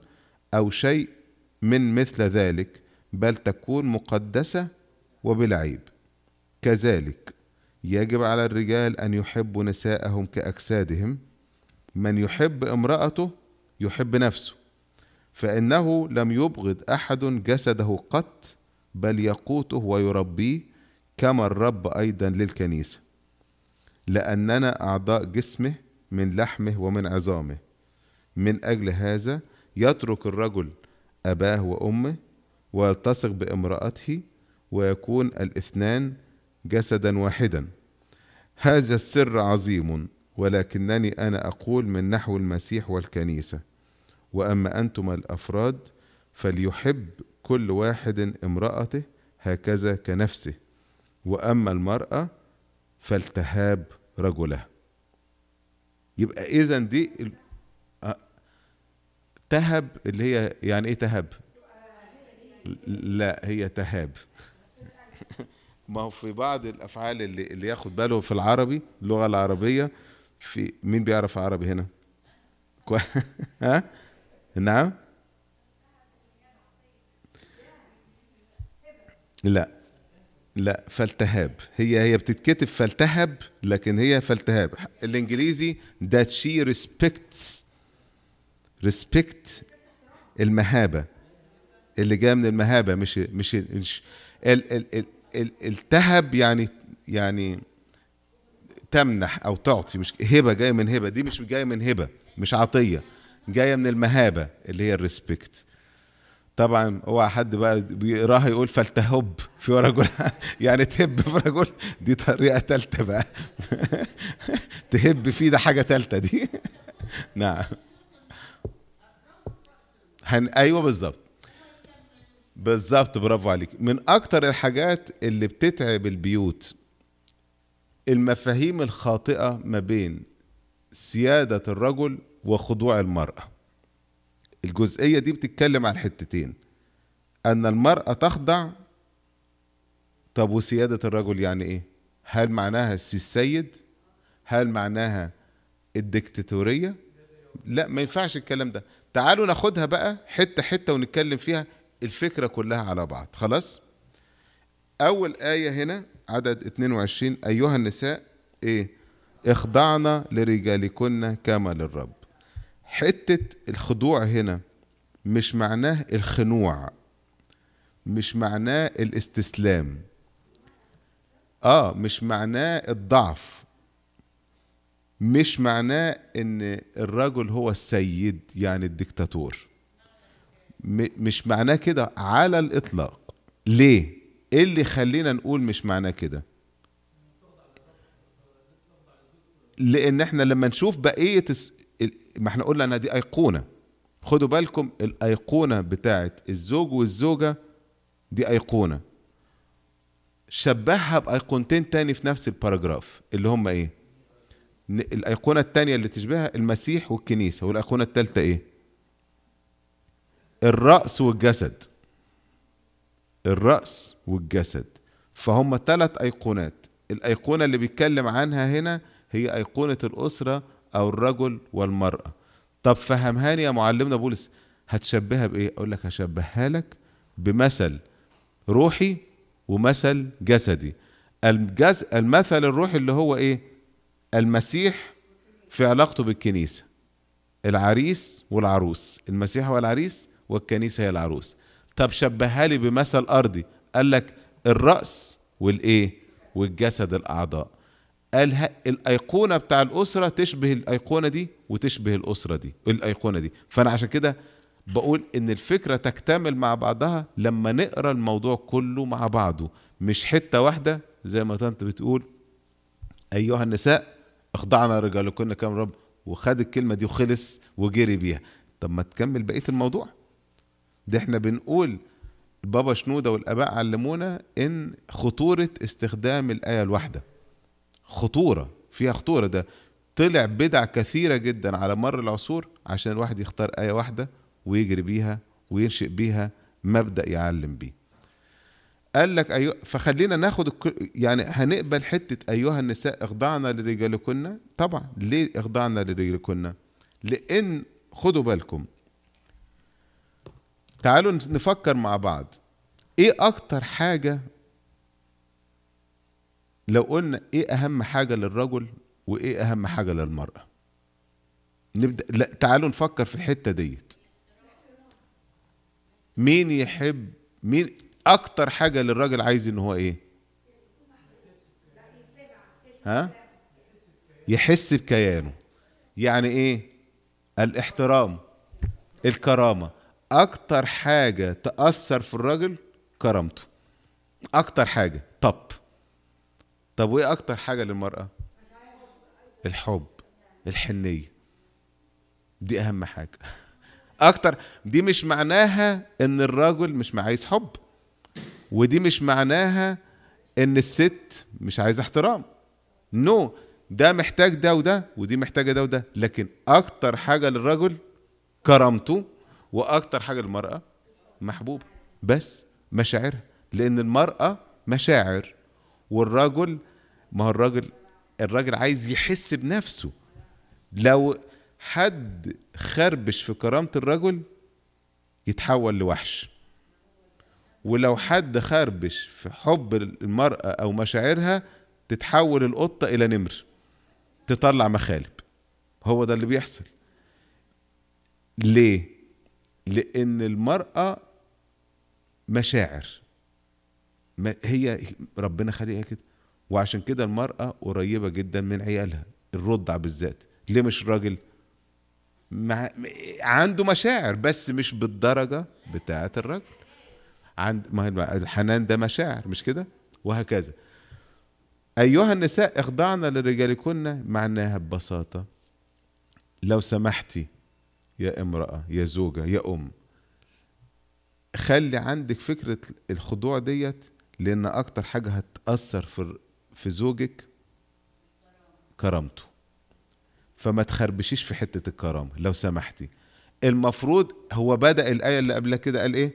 E: أو شيء من مثل ذلك بل تكون مقدسة وبلا عيب كذلك يجب على الرجال أن يحبوا نساءهم كأجسادهم من يحب امرأته يحب نفسه فإنه لم يبغض أحد جسده قط بل يقوته ويربيه كما الرب أيضا للكنيسة لأننا أعضاء جسمه من لحمه ومن عظامه من أجل هذا يترك الرجل أباه وأمه ويلتصق بامرأته ويكون الاثنان جسدا واحدا هذا السر عظيم ولكنني انا اقول من نحو المسيح والكنيسه واما انتم الافراد فليحب كل واحد امراته هكذا كنفسه واما المراه فلتهاب رجلها يبقى اذا دي آه، تهب اللي هي يعني ايه تهب لا هي تهاب ما هو في بعض الافعال اللي اللي ياخد باله في العربي اللغه العربيه في مين بيعرف عربي هنا كو... ها نعم لا لا فلتهاب هي هي بتتكتب فلتهب لكن هي فلتهاب الانجليزي that she respects respect المهابه اللي جايه من المهابه مش مش, مش ال ال ال التهب يعني يعني تمنح او تعطي مش هبه جايه من هبه دي مش جايه من هبه مش عطيه جايه من المهابه اللي هي الريسبكت طبعا اوعى حد بقى بيقراها يقول فلتهب في رجل يعني تهب في رجل دي طريقه ثالثه بقى تهب فيه ده حاجه ثالثه دي نعم هن... ايوه بالظبط بالظبط برافو عليك من اكتر الحاجات اللي بتتعب البيوت المفاهيم الخاطئه ما بين سياده الرجل وخضوع المراه الجزئيه دي بتتكلم على الحتتين ان المراه تخضع طب وسياده الرجل يعني ايه هل معناها السيد هل معناها الدكتاتوريه لا ما ينفعش الكلام ده تعالوا ناخدها بقى حته حته ونتكلم فيها الفكرة كلها على بعض خلاص أول آية هنا عدد 22 أيها النساء إيه اخضعنا لرجالكن كما للرب حتة الخضوع هنا مش معناه الخنوع مش معناه الاستسلام اه مش معناه الضعف مش معناه ان الرجل هو السيد يعني الدكتاتور مش معناه كده على الاطلاق ليه ايه اللي خلينا نقول مش معناه كده لان احنا لما نشوف بقيه ما احنا قلنا ان دي ايقونه خدوا بالكم الايقونه بتاعت الزوج والزوجه دي ايقونه شبهها بايقونتين تاني في نفس الباراجراف اللي هم ايه الايقونه التانية اللي تشبهها المسيح والكنيسه والايقونه التالتة ايه الرأس والجسد الرأس والجسد فهم ثلاث أيقونات الأيقونة اللي بيتكلم عنها هنا هي أيقونة الأسرة أو الرجل والمرأة طب فهمهاني يا معلمنا بولس هتشبهها بإيه أقول لك هشبهها لك بمثل روحي ومثل جسدي الجز... المثل الروحي اللي هو إيه المسيح في علاقته بالكنيسة العريس والعروس المسيح والعريس والكنيسة هي العروس طب شبهها لي بمثل أرضي قال لك الرأس والإيه والجسد الأعضاء قال الأيقونة بتاع الأسرة تشبه الأيقونة دي وتشبه الأسرة دي الأيقونة دي فأنا عشان كده بقول إن الفكرة تكتمل مع بعضها لما نقرأ الموضوع كله مع بعضه مش حتة واحدة زي ما أنت بتقول أيها النساء اخضعنا رجالكن كم رب وخد الكلمة دي وخلص وجري بيها طب ما تكمل بقية الموضوع ده احنا بنقول البابا شنودة والآباء علمونا إن خطورة استخدام الآية الواحدة خطورة فيها خطورة ده طلع بدع كثيرة جدا على مر العصور عشان الواحد يختار آية واحدة ويجري بيها وينشئ بيها مبدأ يعلم بيه قال لك أيوة فخلينا ناخد يعني هنقبل حتة أيها النساء اخضعنا لرجالكن طبعا ليه اخضعنا لرجالكن لأن خدوا بالكم تعالوا نفكر مع بعض ايه اكتر حاجه لو قلنا ايه اهم حاجه للرجل وايه اهم حاجه للمراه نبدا لا تعالوا نفكر في الحته ديت مين يحب مين اكتر حاجه للراجل عايز ان هو ايه ها يحس بكيانه يعني ايه الاحترام الكرامه اكتر حاجه تاثر في الراجل كرامته اكتر حاجه طبط طب وايه اكتر حاجه للمراه الحب الحنيه دي اهم حاجه اكتر دي مش معناها ان الراجل مش عايز حب ودي مش معناها ان الست مش عايزه احترام نو no. ده محتاج ده وده ودي محتاجه ده وده لكن اكتر حاجه للرجل كرامته واكتر حاجه المراه محبوبه بس مشاعرها لان المراه مشاعر والرجل ما هو الراجل الراجل عايز يحس بنفسه لو حد خربش في كرامه الرجل يتحول لوحش ولو حد خربش في حب المرأة أو مشاعرها تتحول القطة إلى نمر تطلع مخالب هو ده اللي بيحصل ليه لأن المرأة مشاعر ما هي ربنا خليها كده وعشان كده المرأة قريبة جدا من عيالها الرضع بالذات ليه مش الراجل مع... عنده مشاعر بس مش بالدرجة بتاعة الرجل عند ما الحنان ده مشاعر مش كده وهكذا أيها النساء للرجال لرجالكن معناها ببساطة لو سمحتي يا امرأة يا زوجة يا أم خلي عندك فكرة الخضوع ديت لأن أكتر حاجة هتأثر في في زوجك كرامته فما تخربشيش في حتة الكرامة لو سمحتي المفروض هو بدأ الآية اللي قبلها كده قال إيه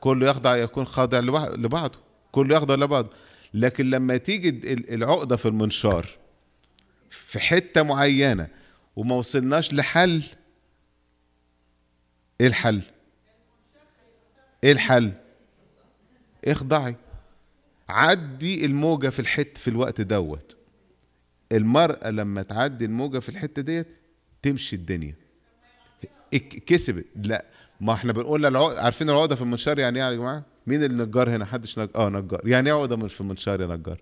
E: كله يخضع يكون خاضع لبعضه كله يخضع لبعضه لكن لما تيجي العقدة في المنشار في حتة معينة وما وصلناش لحل ايه الحل ايه الحل اخضعي إيه عدي الموجه في الحت في الوقت دوت المرأة لما تعدي الموجة في الحتة ديت تمشي الدنيا كسبت لا ما احنا بنقول العقد عارفين العقده في المنشار يعني ايه يا جماعه؟ مين النجار هنا؟ حدش نج... اه نجار يعني ايه عقده مش في المنشار يا نجار؟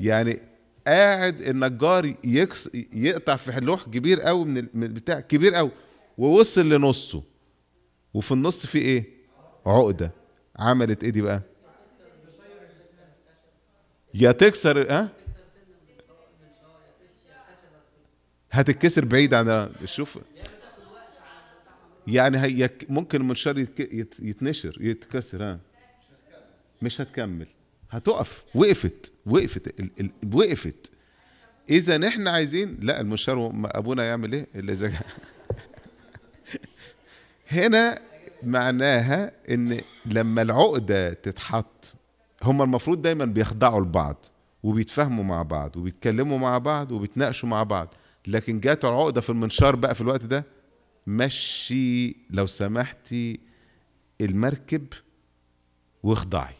E: يعني قاعد النجار يكس يقطع في لوح كبير قوي من البتاع كبير قوي ووصل لنصه وفي النص في ايه عقده عملت ايه دي بقى يا تكسر ها هتتكسر بعيد عن شوف يعني هي ممكن المنشار يتنشر يتكسر ها مش هتكمل هتقف وقفت وقفت ال ال وقفت اذا احنا عايزين لا المنشار ابونا يعمل ايه اللي زي هنا معناها ان لما العقده تتحط هما المفروض دايما بيخضعوا لبعض وبيتفاهموا مع بعض وبيتكلموا مع بعض وبيتناقشوا مع بعض لكن جات عقده في المنشار بقى في الوقت ده مشي لو سمحتي المركب واخضعي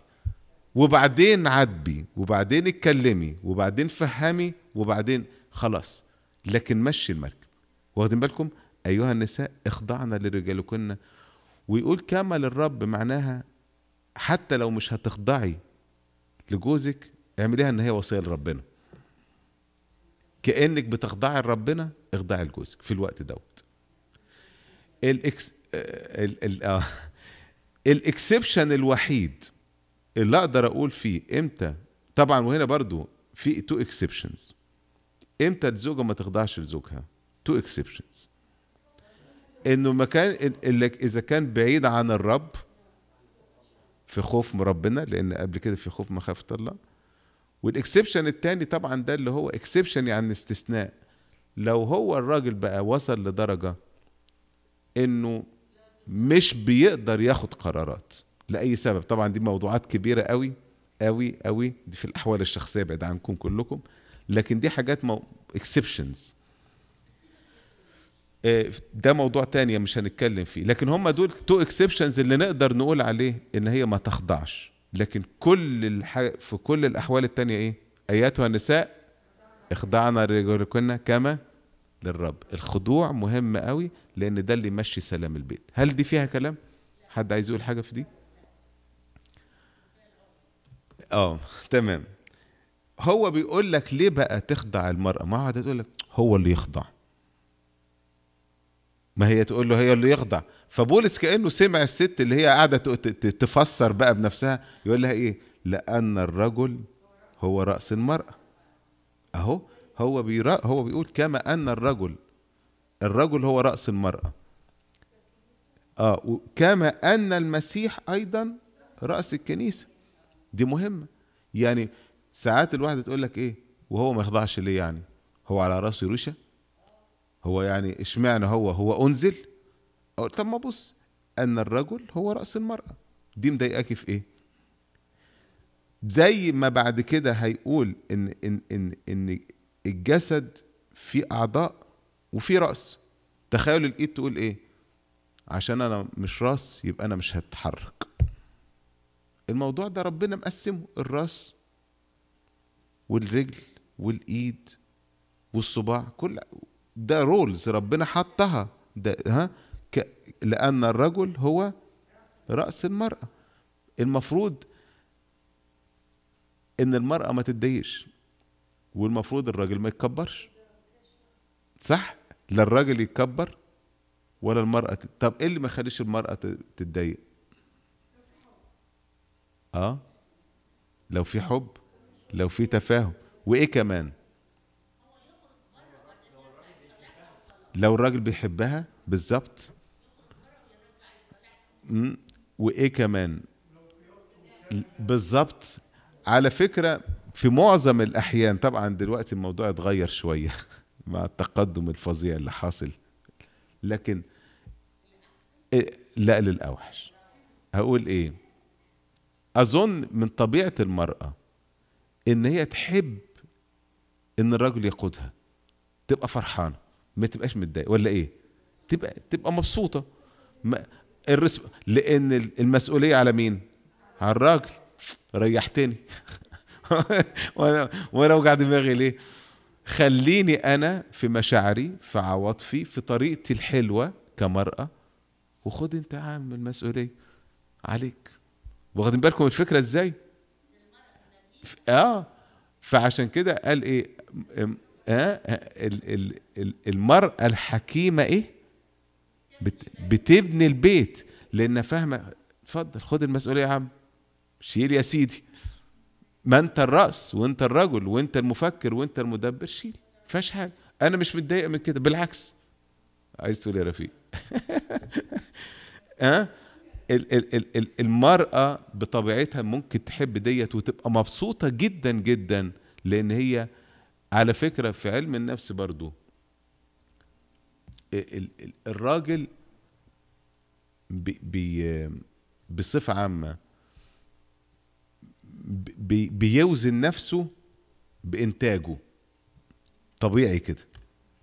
E: وبعدين عاتبي وبعدين اتكلمي وبعدين فهمي وبعدين خلاص لكن مشي المركب واخدين بالكم ايها النساء اخضعنا لرجالكن ويقول كما للرب معناها حتى لو مش هتخضعي لجوزك اعمليها ان هي وصيه لربنا كانك بتخضعي لربنا اخضعي لجوزك في الوقت دوت الاكس الاكسبشن آه، آه، الوحيد اللي اقدر اقول فيه امتى طبعا وهنا برضو في تو اكسبشنز امتى الزوجه ما تخضعش لزوجها تو اكسبشنز انه مكان اللي اذا كان بعيد عن الرب في خوف من ربنا لان قبل كده في خوف مخافه الله والاكسبشن الثاني طبعا ده اللي هو اكسبشن يعني استثناء لو هو الراجل بقى وصل لدرجه انه مش بيقدر ياخد قرارات لاي سبب طبعا دي موضوعات كبيره قوي قوي قوي دي في الاحوال الشخصيه بعيد عنكم كلكم لكن دي حاجات اكسبشنز آه، ده موضوع تاني مش هنتكلم فيه لكن هم دول تو اكسبشنز اللي نقدر نقول عليه ان هي ما تخضعش لكن كل الح... في كل الاحوال التانية ايه اياتها النساء اخضعنا رجلكن كما للرب الخضوع مهم قوي لان ده اللي يمشي سلام البيت هل دي فيها كلام حد عايز يقول حاجه في دي اه تمام هو بيقول لك ليه بقى تخضع المرأة ما قعدت تقول لك هو اللي يخضع ما هي تقول له هي اللي يخضع فبولس كأنه سمع الست اللي هي قاعدة تفسر بقى بنفسها يقول لها ايه لأن الرجل هو رأس المرأة اهو هو هو بيقول كما أن الرجل الرجل هو رأس المرأة اه كما أن المسيح أيضا رأس الكنيسة دي مهمه يعني ساعات الواحده تقول لك ايه وهو ما يخضعش ليه يعني هو على راسه يروشة هو يعني اشمعنى هو هو انزل أو طب ما بص ان الرجل هو راس المراه دي مضايقاكي في ايه زي ما بعد كده هيقول ان ان ان ان الجسد في اعضاء وفي راس تخيل الايد تقول ايه عشان انا مش راس يبقى انا مش هتحرك الموضوع ده ربنا مقسمه الراس والرجل والايد والصباع كل ده رولز ربنا حطها ده ها ك... لان الرجل هو راس المراه المفروض ان المراه ما تتضايقش والمفروض الراجل ما يتكبرش صح لا الراجل يتكبر ولا المراه ت... طب ايه اللي ما يخليش المراه تتضايق اه لو في حب لو في تفاهم وايه كمان لو الراجل بيحبها بالظبط وايه كمان بالظبط على فكره في معظم الاحيان طبعا دلوقتي الموضوع اتغير شويه مع التقدم الفظيع اللي حاصل لكن إيه، لا للاوحش هقول ايه اظن من طبيعه المراه ان هي تحب ان الرجل يقودها تبقى فرحانه ما تبقاش متضايقه ولا ايه تبقى تبقى مبسوطه ما الرس... لان المسؤوليه على مين على الراجل ريحتني وانا وانا اوجع دماغي ليه خليني انا في مشاعري في عواطفي في طريقتي الحلوه كمراه وخد انت عامل المسؤوليه عليك واخدين بالكم الفكره ازاي اه فعشان كده قال ايه آه, آه، المرأة الحكيمة ايه بتبني البيت لأنها فاهمة اتفضل خد المسؤولية يا عم شيل يا سيدي ما انت الرأس وانت الرجل وانت المفكر وانت المدبر شيل فيهاش حاجة أنا مش متضايق من كده بالعكس عايز تقول يا رفيق ها أه؟ المرأة بطبيعتها ممكن تحب ديت وتبقى مبسوطة جدا جدا لأن هي على فكرة في علم النفس برضو الراجل بي بي بصفة عامة بي بيوزن نفسه بإنتاجه طبيعي كده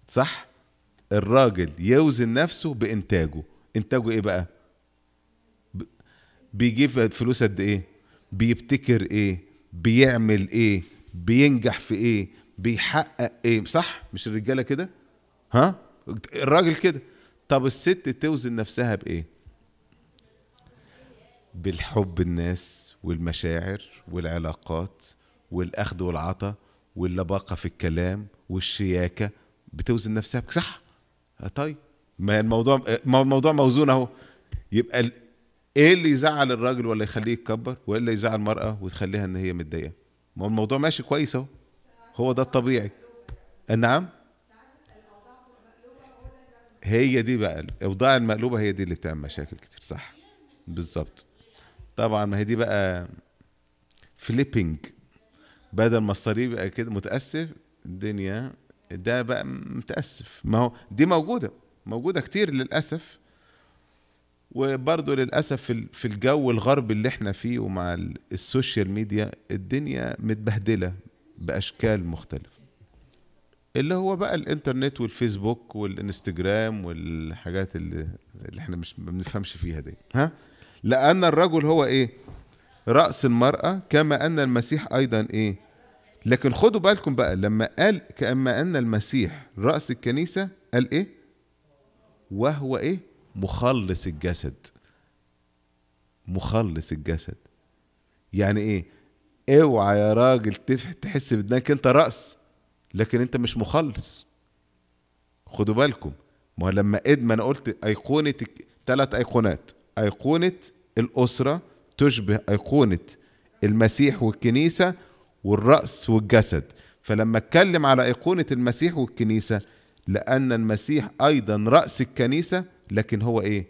E: صح الراجل يوزن نفسه بإنتاجه إنتاجه إيه بقى بيجيب فلوس قد ايه بيبتكر ايه بيعمل ايه بينجح في ايه بيحقق ايه صح مش الرجاله كده ها الراجل كده طب الست توزن نفسها بايه بالحب الناس والمشاعر والعلاقات والاخذ والعطاء واللباقه في الكلام والشياكه بتوزن نفسها صح طيب ما الموضوع ما الموضوع موزون اهو يبقى ايه اللي يزعل الراجل ولا يخليه يتكبر وايه اللي يزعل المراه وتخليها ان هي متضايقه ما هو الموضوع ماشي كويس اهو هو ده الطبيعي نعم هي دي بقى الاوضاع المقلوبه هي دي اللي بتعمل مشاكل كتير صح بالظبط طبعا ما هي دي بقى فليبنج بدل ما الصليب يبقى كده متاسف الدنيا ده بقى متاسف ما هو دي موجوده موجوده كتير للاسف وبرضه للاسف في الجو الغربي اللي احنا فيه ومع السوشيال ميديا الدنيا متبهدله باشكال مختلفه اللي هو بقى الانترنت والفيسبوك والانستجرام والحاجات اللي, اللي احنا مش ما بنفهمش فيها دي ها لان الرجل هو ايه راس المراه كما ان المسيح ايضا ايه لكن خدوا بالكم بقى لما قال كما ان المسيح راس الكنيسه قال ايه وهو ايه مخلص الجسد مخلص الجسد يعني ايه اوعى يا راجل تحس بدنك انت راس لكن انت مش مخلص خدوا بالكم ما لما ادم انا قلت ايقونه ثلاث ايقونات ايقونه الاسره تشبه ايقونه المسيح والكنيسه والراس والجسد فلما اتكلم على ايقونه المسيح والكنيسه لان المسيح ايضا راس الكنيسه لكن هو ايه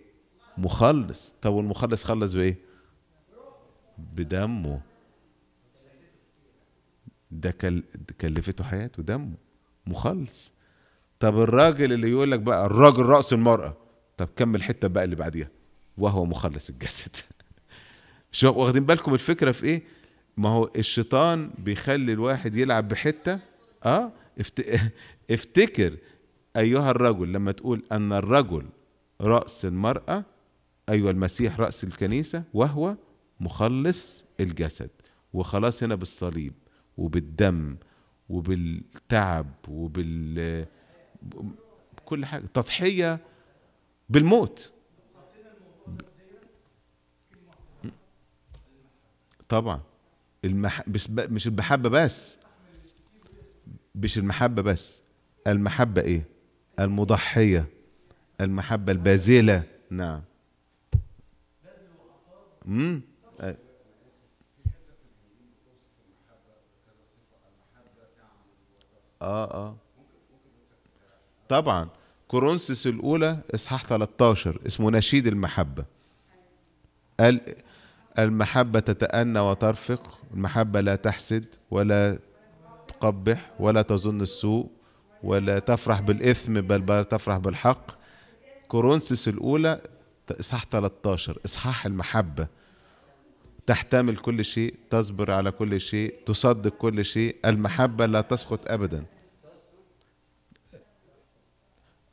E: مخلص طب والمخلص خلص بايه بدمه ده كل... كلفته حياته دمه مخلص طب الراجل اللي يقول لك بقى الراجل راس المراه طب كمل حته بقى اللي بعديها وهو مخلص الجسد شوف واخدين بالكم الفكره في ايه ما هو الشيطان بيخلي الواحد يلعب بحته اه افت... افتكر ايها الرجل لما تقول ان الرجل رأس المرأة أيوة المسيح رأس الكنيسة وهو مخلص الجسد وخلاص هنا بالصليب وبالدم وبالتعب وبال كل حاجة تضحية بالموت طبعا المح... مش المحبة بس مش المحبة بس المحبة ايه المضحية المحبة البازلة نعم اه اه طبعا كورنثس الاولى اصحاح 13 اسمه نشيد المحبه قال المحبه تتأنى وترفق المحبه لا تحسد ولا تقبح ولا تظن السوء ولا تفرح بالاثم بل, بل تفرح بالحق كورنثس الاولى اصحاح 13 اصحاح المحبه تحتمل كل شيء تصبر على كل شيء تصدق كل شيء المحبه لا تسقط ابدا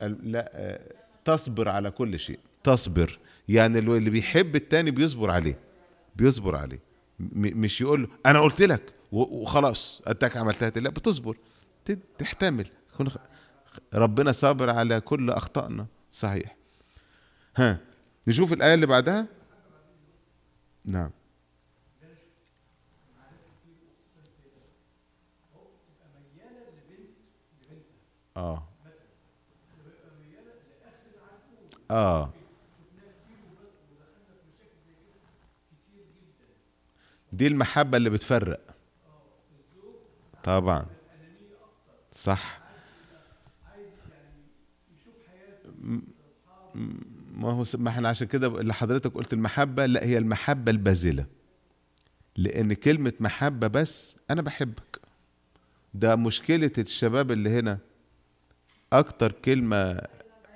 E: لا آه، تصبر على كل شيء تصبر يعني اللي بيحب التاني بيصبر عليه بيصبر عليه مش يقول له انا قلت لك وخلاص اتاك عملتها لا بتصبر تحتمل ربنا صابر على كل اخطائنا صحيح ها نشوف الآية اللي بعدها نعم اه اه دي المحبة اللي بتفرق طبعا صح ما هو ما احنا عشان كده اللي حضرتك قلت المحبه لا هي المحبه البازله لان كلمه محبه بس انا بحبك ده مشكله الشباب اللي هنا اكتر كلمه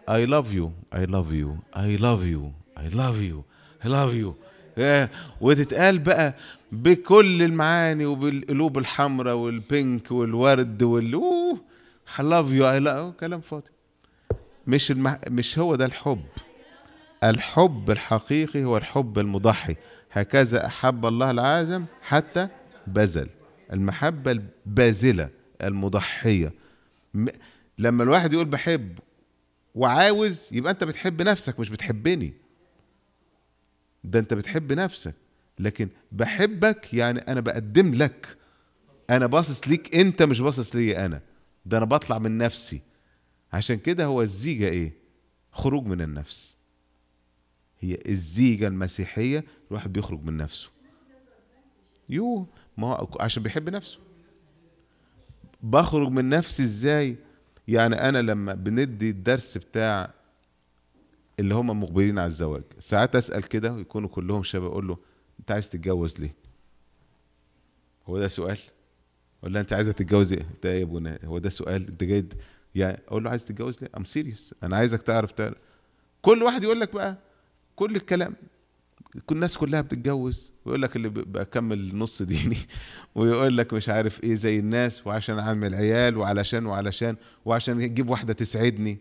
E: اي لاف يو اي لاف يو اي لاف يو اي لاف يو اي لاف يو وتتقال بقى بكل المعاني وبالقلوب الحمراء والبينك والورد وال اوه اي لاف يو اي لاف كلام فاضي مش المح... مش هو ده الحب الحب الحقيقي هو الحب المضحي هكذا أحب الله العالم حتى بذل المحبة البازله المضحية م... لما الواحد يقول بحب وعاوز يبقى أنت بتحب نفسك مش بتحبني ده أنت بتحب نفسك لكن بحبك يعني أنا بقدم لك أنا باصص ليك أنت مش باصص ليا أنا ده أنا بطلع من نفسي عشان كده هو الزيجة ايه خروج من النفس هي الزيجة المسيحية الواحد بيخرج من نفسه يو ما هو عشان بيحب نفسه بخرج من نفسي ازاي يعني انا لما بندي الدرس بتاع اللي هم مقبلين على الزواج ساعات اسال كده ويكونوا كلهم شباب اقول له انت عايز تتجوز ليه هو ده سؤال ولا انت عايزه تتجوزي إيه؟ ده يا ابونا هو ده سؤال انت جاي يعني اقول له عايز تتجوز ليه؟ ام سيريس انا عايزك تعرف تعرف كل واحد يقول لك بقى كل الكلام كل الناس كلها بتتجوز ويقول لك اللي بكمل نص ديني ويقول لك مش عارف ايه زي الناس وعشان اعمل عيال وعلشان وعلشان وعشان اجيب واحده تسعدني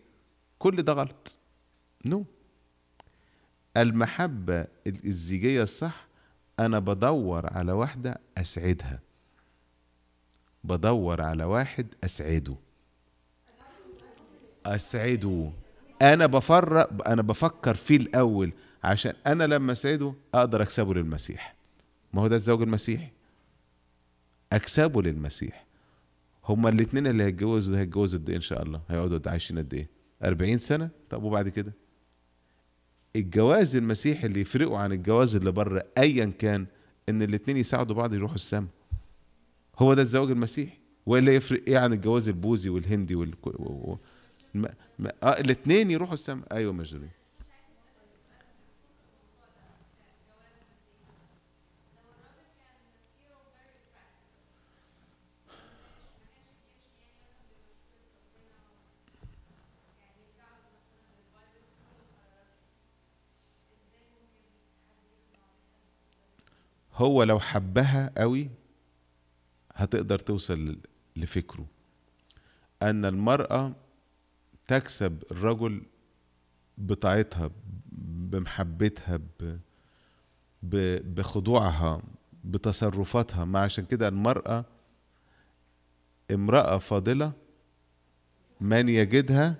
E: كل ده غلط نو no. المحبه الزيجيه الصح انا بدور على واحده اسعدها بدور على واحد اسعده اسعده انا بفرق انا بفكر فيه الاول عشان انا لما اسعده اقدر اكسبه للمسيح ما هو ده الزوج المسيحي اكسبه للمسيح هما الاثنين اللي هيتجوزوا هيتجوزوا قد ايه ان شاء الله هيقعدوا إيه؟ عايشين قد ايه 40 سنه طب وبعد كده الجواز المسيحي اللي يفرقوا عن الجواز اللي بره ايا كان ان الاثنين يساعدوا بعض يروحوا السما هو ده الزواج المسيحي والا يفرق ايه عن الجواز البوذي والهندي و... ما ما اه الاثنين يروحوا السماء ايوه مجدولين هو لو حبها قوي هتقدر توصل لفكره ان المراه تكسب الرجل بطاعتها بمحبتها ب... بخضوعها بتصرفاتها ما عشان كده المرأة امرأة فاضلة من يجدها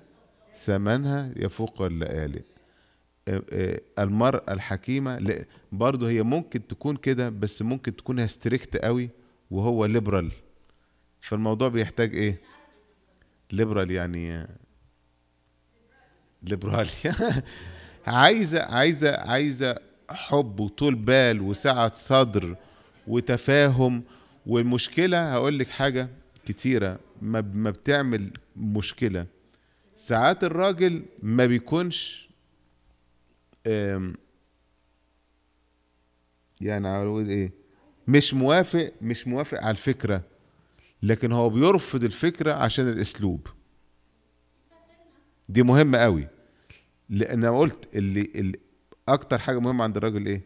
E: ثمنها يفوق اللآلئ آه، آه، المرأة الحكيمة برضه هي ممكن تكون كده بس ممكن تكون هستريكت قوي وهو ليبرال فالموضوع بيحتاج ايه ليبرال يعني ليبرالي عايزة عايزة عايزة حب وطول بال وسعة صدر وتفاهم والمشكلة هقول لك حاجة كتيرة ما ما بتعمل مشكلة ساعات الراجل ما بيكونش يعني أقول ايه مش موافق مش موافق على الفكرة لكن هو بيرفض الفكرة عشان الأسلوب دي مهمة قوي انا قلت اللي, اللي اكتر حاجه مهمه عند الراجل ايه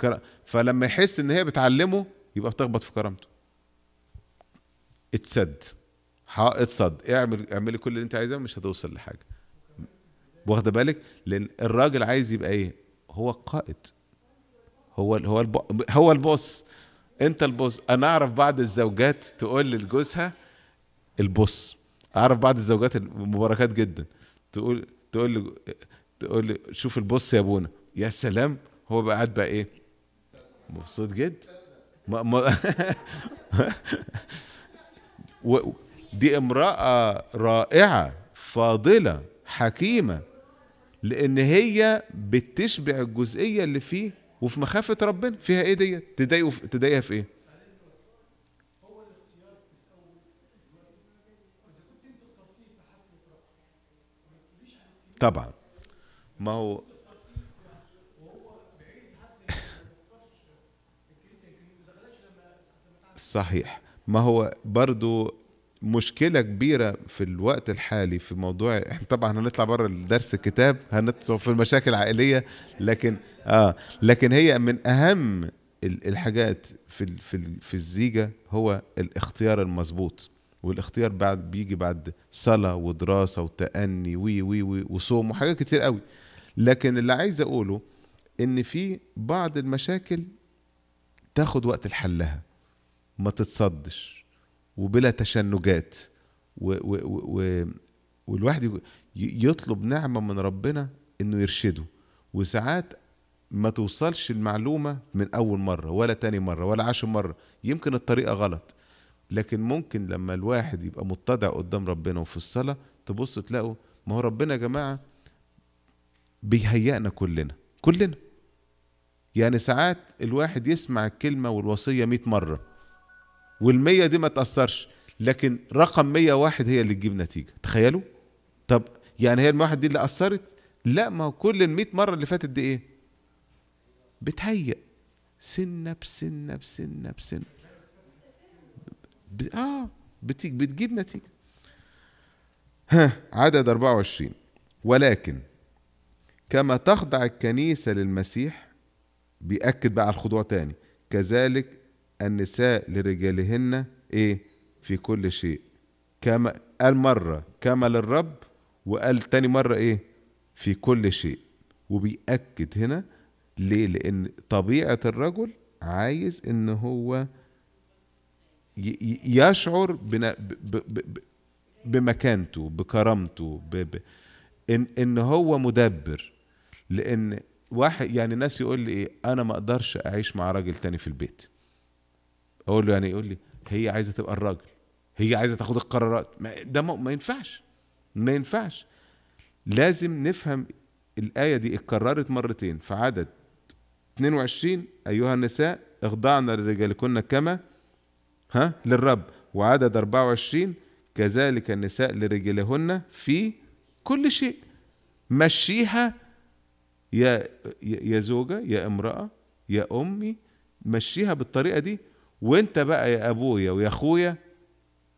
E: كرم. فلما يحس ان هي بتعلمه يبقى بتخبط في كرامته اتسد اتصد اعمل اعملي كل اللي انت عايزاه مش هتوصل لحاجه واخده بالك لان الراجل عايز يبقى ايه هو القائد هو هو هو البوس انت البوس انا اعرف بعض الزوجات تقول لجوزها البوس اعرف بعض الزوجات المباركات جدا تقول تقول له تقول له شوف البص يا ابونا يا سلام هو بقى قاعد بقى ايه مبسوط جدا ما ما و... دي امرأة رائعة فاضلة حكيمة لأن هي بتشبع الجزئية اللي فيه وفي مخافة ربنا فيها ايه ديت تضايقه تضايقها في ايه طبعا ما هو صحيح ما هو برضو مشكله كبيره في الوقت الحالي في موضوع احنا طبعا هنطلع بره درس الكتاب هنطلع في المشاكل العائليه لكن اه لكن هي من اهم الحاجات في في في الزيجه هو الاختيار المظبوط والاختيار بعد بيجي بعد صلاه ودراسه وتاني وي وي وي وصوم وحاجات كتير قوي لكن اللي عايز اقوله ان في بعض المشاكل تاخد وقت لحلها ما تتصدش وبلا تشنجات و و و والواحد يطلب نعمه من ربنا انه يرشده وساعات ما توصلش المعلومه من اول مره ولا تاني مره ولا عشر مره يمكن الطريقه غلط لكن ممكن لما الواحد يبقى متضع قدام ربنا وفي الصلاة تبص تلاقوا ما هو ربنا يا جماعة بيهيئنا كلنا كلنا يعني ساعات الواحد يسمع الكلمة والوصية مئة مرة والمية دي ما تأثرش لكن رقم مية واحد هي اللي تجيب نتيجة تخيلوا طب يعني هي الواحد دي اللي أثرت لا ما هو كل المئة مرة اللي فاتت دي إيه بتهيئ سنة بسنة بسنة بسنة اه, آه. بتج... بتجيب نتيجه ها عدد 24 ولكن كما تخضع الكنيسه للمسيح بيأكد بقى على الخضوع تاني كذلك النساء لرجالهن ايه في كل شيء كما قال مرة كما للرب وقال تاني مرة ايه في كل شيء وبيأكد هنا ليه لأن طبيعة الرجل عايز ان هو يشعر بمكانته بكرامته ان ان هو مدبر لان واحد يعني ناس يقول لي ايه انا ما اقدرش اعيش مع راجل تاني في البيت اقول له يعني يقول لي هي عايزه تبقى الراجل هي عايزه تاخد القرارات ما ده ما ينفعش ما ينفعش لازم نفهم الآية دي اتكررت مرتين في عدد 22 أيها النساء للرجال لرجالكن كما ها للرب وعدد 24 كذلك النساء لرجلهن في كل شيء مشيها يا يا زوجة يا امرأة يا أمي مشيها بالطريقة دي وأنت بقى يا أبويا ويا أخويا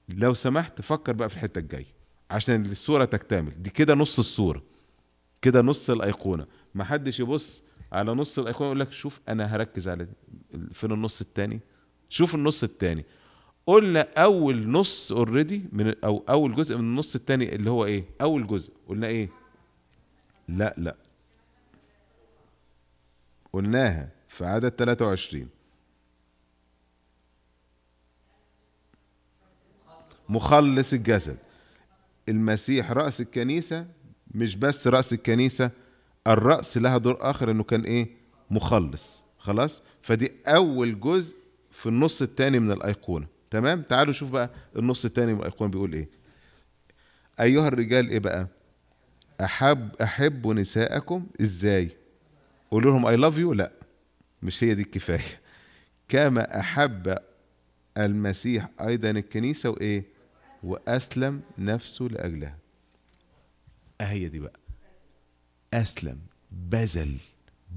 E: لو سمحت فكر بقى في الحتة الجاية عشان الصورة تكتمل دي كده نص الصورة كده نص الأيقونة ما حدش يبص على نص الأيقونة يقول لك شوف أنا هركز على فين النص التاني شوف النص التاني قلنا اول نص اوريدي من او اول جزء من النص الثاني اللي هو ايه اول جزء قلنا ايه لا لا قلناها في عدد 23 مخلص الجسد المسيح رأس الكنيسة مش بس رأس الكنيسة الرأس لها دور آخر إنه كان إيه مخلص خلاص فدي أول جزء في النص الثاني من الأيقونة تمام تعالوا شوف بقى النص الثاني من بيقول ايه ايها الرجال ايه بقى احب احب نساءكم ازاي قول لهم اي لاف يو لا مش هي دي الكفايه كما احب المسيح ايضا الكنيسه وايه واسلم نفسه لاجلها اهي أه دي بقى اسلم بذل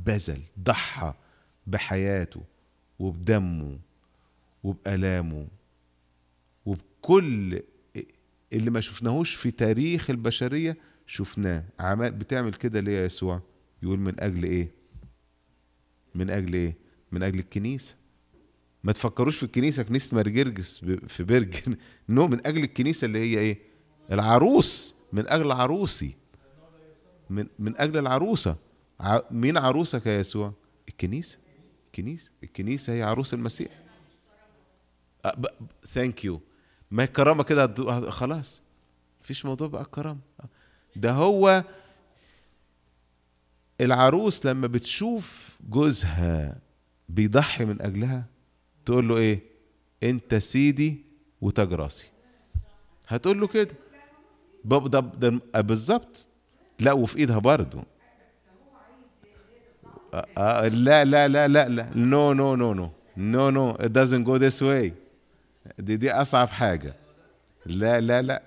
E: بذل ضحى بحياته وبدمه وبألامه كل اللي ما شفناهوش في تاريخ البشرية شفناه عمال بتعمل كده ليه يا يسوع يقول من أجل إيه من أجل إيه من أجل الكنيسة ما تفكروش في الكنيسة كنيسة مرجرجس في برج نو من أجل الكنيسة اللي هي إيه العروس من أجل عروسي من, من أجل العروسة ع... مين عروسك يا يسوع الكنيسة الكنيسة الكنيسة هي عروس المسيح ثانك يو ما هي الكرامه كده هتدو... خلاص مفيش موضوع بقى الكرامه ده هو العروس لما بتشوف جوزها بيضحي من اجلها تقول له ايه انت سيدي وتاج راسي هتقول له كده ده, ده آه، بالظبط لا وفي ايدها برضه آه، آه، لا لا لا لا لا نو نو نو نو نو نو نو نو نو نو نو دي دي اصعب حاجه لا لا لا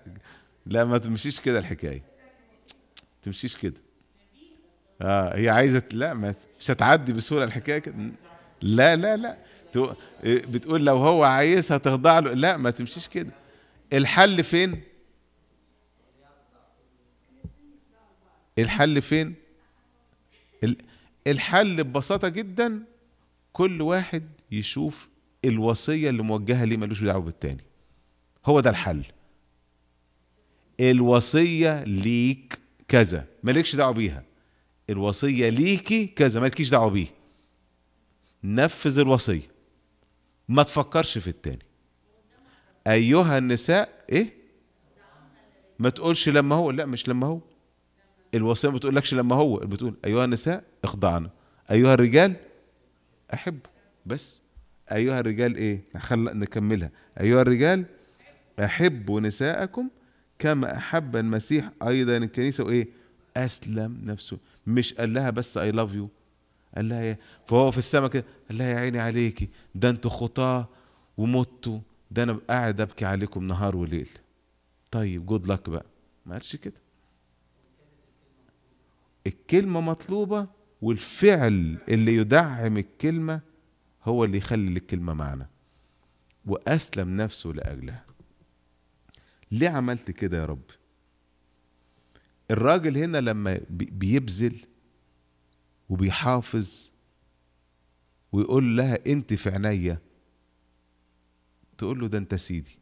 E: لا ما تمشيش كده الحكايه تمشيش كده اه هي عايزه لا ما مش هتعدي بسهوله الحكايه كده لا لا لا آه، بتقول لو هو عايزها تخضع له لا ما تمشيش كده الحل فين الحل فين الحل ببساطه جدا كل واحد يشوف الوصيه اللي موجهه ليه ملوش دعوه بالتاني هو ده الحل الوصيه ليك كذا مالكش دعوه بيها الوصيه ليكي كذا مالكيش دعوه بيه نفذ الوصيه ما تفكرش في التاني ايها النساء ايه ما تقولش لما هو لا مش لما هو الوصيه ما بتقولكش لما هو بتقول ايها النساء اخضعنا ايها الرجال احبه بس أيها الرجال إيه خل نكملها أيها الرجال أحبوا نساءكم كما أحب المسيح أيضا الكنيسة وإيه أسلم نفسه مش قال لها بس أي لاف يو قال لها يا إيه؟ فهو في السماء كده قال لها يا عيني عليكي ده انتوا خطاه ومتوا ده انا قاعد ابكي عليكم نهار وليل طيب جود لك بقى ما قالش كده الكلمه مطلوبه والفعل اللي يدعم الكلمه هو اللي يخلي الكلمة معنا وأسلم نفسه لأجلها ليه عملت كده يا رب الراجل هنا لما بيبذل وبيحافظ ويقول لها انت في عينيا تقول له ده انت سيدي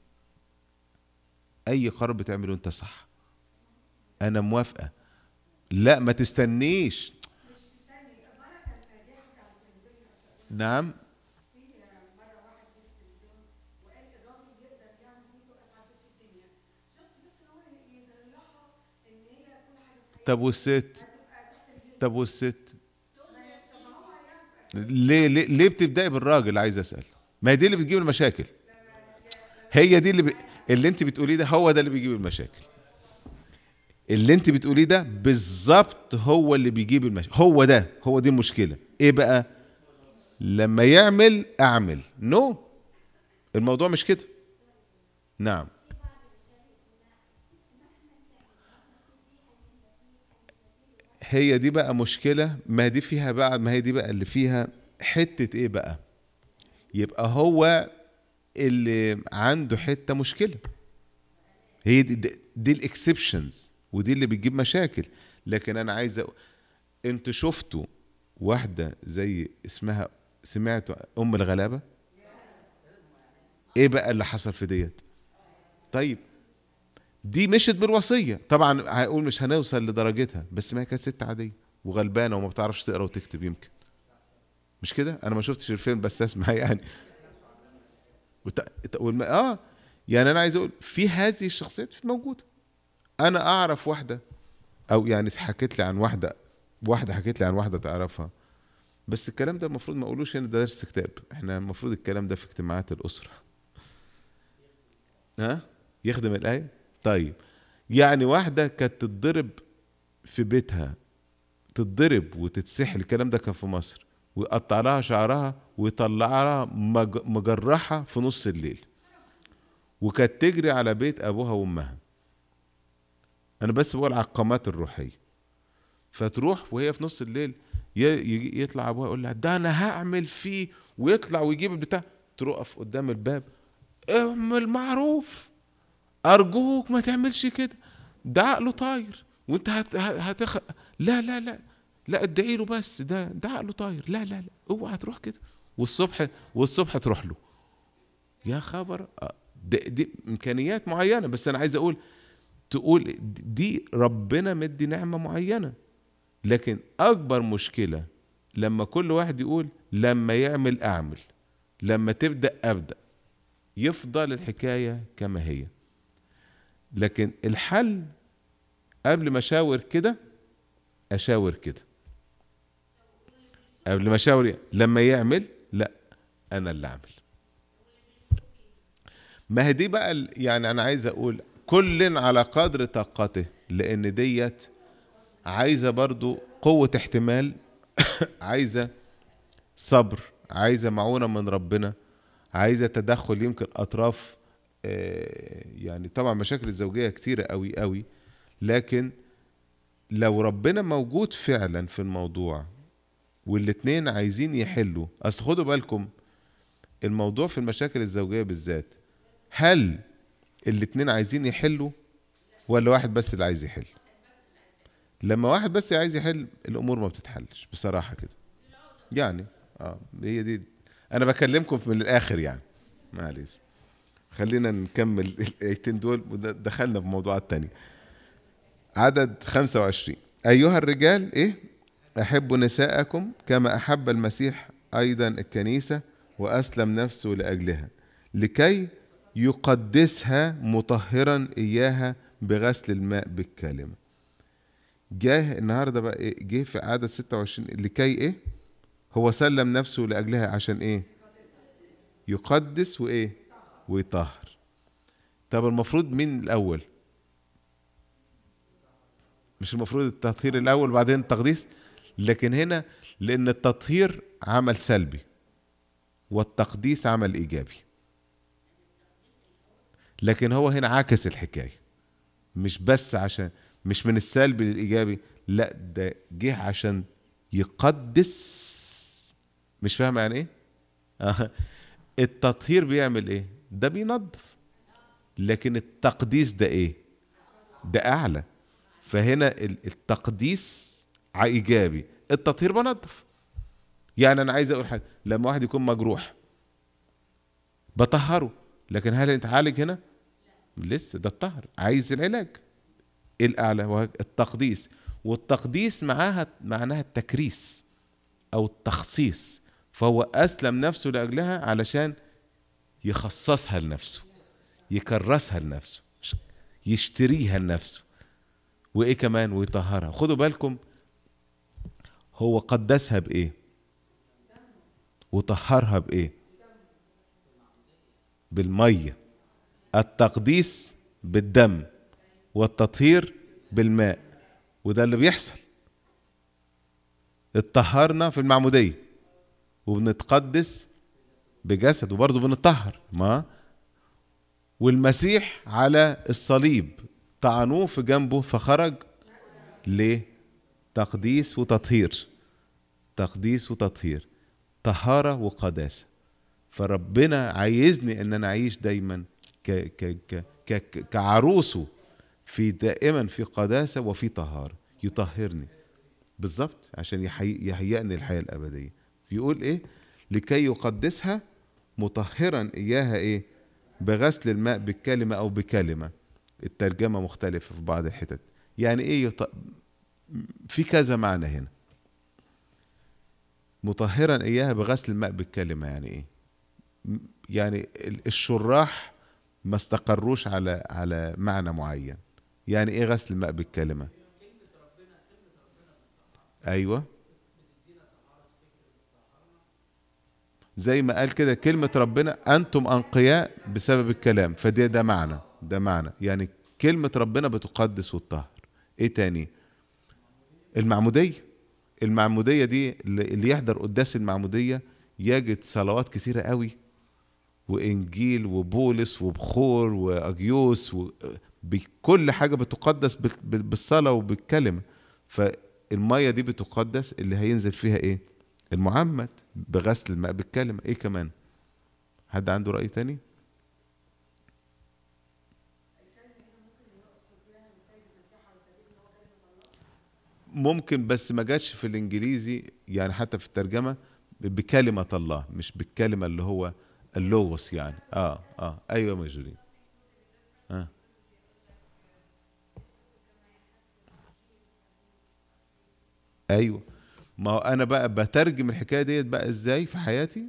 E: اي قرار بتعمله انت صح انا موافقه لا ما تستنيش نعم طب والست طب والست ليه ليه ليه بتبداي بالراجل عايز اسال ما هي دي اللي بتجيب المشاكل هي دي اللي ب... اللي انت بتقوليه ده هو ده اللي بيجيب المشاكل اللي انت بتقوليه ده بالظبط هو اللي بيجيب المشاكل هو ده هو دي المشكله ايه بقى لما يعمل اعمل نو no. الموضوع مش كده نعم هي دي بقى مشكله ما دي فيها بقى ما هي دي بقى اللي فيها حته ايه بقى يبقى هو اللي عنده حته مشكله هي دي, دي, دي الاكسبشنز ودي اللي بتجيب مشاكل لكن انا عايز أ... انتوا شفتوا واحده زي اسمها سمعتوا ام الغلابه ايه بقى اللي حصل في ديت طيب دي مشت بالوصيه طبعا هيقول مش هنوصل لدرجتها بس ما هي كانت ست عاديه وغلبانه وما بتعرفش تقرا وتكتب يمكن مش كده انا ما شفتش الفيلم بس اسمع يعني وت... والم... اه يعني انا عايز اقول في هذه الشخصيات موجوده انا اعرف واحده او يعني حكيت لي عن واحده واحده حكيت لي عن واحده تعرفها بس الكلام ده المفروض ما اقولوش هنا ده درس كتاب احنا المفروض الكلام ده في اجتماعات الاسره ها يخدم الايه طيب يعني واحدة كانت تتضرب في بيتها تتضرب وتتسحل الكلام ده كان في مصر ويقطع لها شعرها ويطلع لها مجرحة في نص الليل وكانت تجري على بيت أبوها وأمها أنا بس بقول على الروحية فتروح وهي في نص الليل يطلع أبوها يقول لها ده أنا هعمل فيه ويطلع ويجيب البتاع تقف قدام الباب اعمل معروف ارجوك ما تعملش كده ده عقله طاير وانت هت... هتخ لا لا لا لا ادعي له بس ده ده عقله طاير لا لا لا اوعى تروح كده والصبح والصبح تروح له يا خبر آه، دي, دي امكانيات معينه بس انا عايز اقول تقول دي ربنا مدي نعمه معينه لكن اكبر مشكله لما كل واحد يقول لما يعمل اعمل لما تبدا ابدا يفضل الحكايه كما هي لكن الحل قبل ما اشاور كده اشاور كده قبل ما اشاور لما يعمل لا انا اللي اعمل ما هي دي بقى يعني انا عايز اقول كل على قدر طاقته لان ديت عايزه برضو قوه احتمال عايزه صبر عايزه معونه من ربنا عايزه تدخل يمكن اطراف آه، يعني طبعا مشاكل الزوجيه كتيره قوي قوي لكن لو ربنا موجود فعلا في الموضوع والاتنين عايزين يحلوا اصل خدوا بالكم الموضوع في المشاكل الزوجيه بالذات هل الاتنين عايزين يحلوا ولا واحد بس اللي عايز يحل لما واحد بس عايز يحل الامور ما بتتحلش بصراحه كده يعني اه هي دي انا بكلمكم من الاخر يعني معلش خلينا نكمل الايتين دول ودخلنا في موضوعات تانية عدد 25 أيها الرجال إيه أحبوا نساءكم كما أحب المسيح أيضا الكنيسة وأسلم نفسه لأجلها لكي يقدسها مطهرا إياها بغسل الماء بالكلمة جاه النهاردة بقى إيه؟ جه في عدد 26 لكي إيه هو سلم نفسه لأجلها عشان إيه يقدس وإيه ويطهر طب المفروض مين الاول مش المفروض التطهير الاول وبعدين التقديس لكن هنا لان التطهير عمل سلبي والتقديس عمل ايجابي لكن هو هنا عكس الحكايه مش بس عشان مش من السلبي للايجابي لا ده جه عشان يقدس مش فاهم يعني ايه التطهير بيعمل ايه ده بينظف لكن التقديس ده ايه ده اعلى فهنا التقديس ايجابي التطهير بنظف يعني انا عايز اقول حاجه لما واحد يكون مجروح بطهره لكن هل عالج هنا لسه ده الطهر عايز العلاج إيه الاعلى هو التقديس والتقديس معاها معناها التكريس او التخصيص فهو اسلم نفسه لاجلها علشان يخصصها لنفسه يكرسها لنفسه يشتريها لنفسه وايه كمان ويطهرها خدوا بالكم هو قدسها بايه وطهرها بايه بالميه التقديس بالدم والتطهير بالماء وده اللي بيحصل اتطهرنا في المعموديه وبنتقدس بجسد وبرضه بنطهر ما والمسيح على الصليب طعنوه في جنبه فخرج ليه تقديس وتطهير تقديس وتطهير طهارة وقداسة فربنا عايزني ان انا اعيش دايما ك ك ك ك كعروسه في دائما في قداسة وفي طهارة يطهرني بالظبط عشان يهيئني الحياة الأبدية يقول ايه لكي يقدسها مطهرا إياها إيه بغسل الماء بالكلمة أو بكلمة الترجمة مختلفة في بعض الحتت يعني إيه يط... في كذا معنى هنا مطهرا إياها بغسل الماء بالكلمة يعني إيه يعني الشراح ما استقروش على على معنى معين يعني ايه غسل الماء بالكلمه ايوه زي ما قال كده كلمة ربنا أنتم أنقياء بسبب الكلام فده ده معنى ده معنى يعني كلمة ربنا بتقدس وتطهر إيه تاني المعمودية المعمودية دي اللي يحضر قداس المعمودية يجد صلوات كثيرة قوي وإنجيل وبولس وبخور وأجيوس بكل حاجة بتقدس بالصلاة وبالكلمة فالمية دي بتقدس اللي هينزل فيها إيه المعمد بغسل الماء بالكلمة ايه كمان حد عنده رأي تاني ممكن بس ما جاتش في الانجليزي يعني حتى في الترجمة بكلمة الله مش بالكلمة اللي هو اللوغوس يعني اه اه ايوه مجرين آه. ايوه ما انا بقى بترجم الحكايه ديت بقى ازاي في حياتي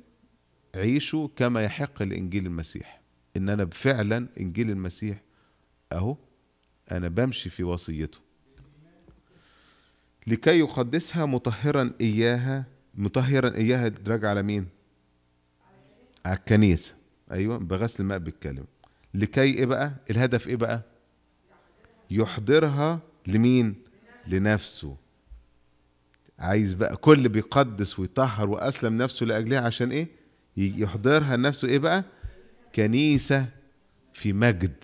E: عيشوا كما يحق لانجيل المسيح ان انا فعلا انجيل المسيح اهو انا بمشي في وصيته لكي يقدسها مطهرا اياها مطهرا اياها راجع على مين على الكنيسه ايوه بغسل الماء بالكلمه لكي ايه بقى الهدف ايه بقى يحضرها لمين لنفسه عايز بقى كل بيقدس ويطهر واسلم نفسه لاجلها عشان ايه يحضرها نفسه ايه بقى كنيسه في مجد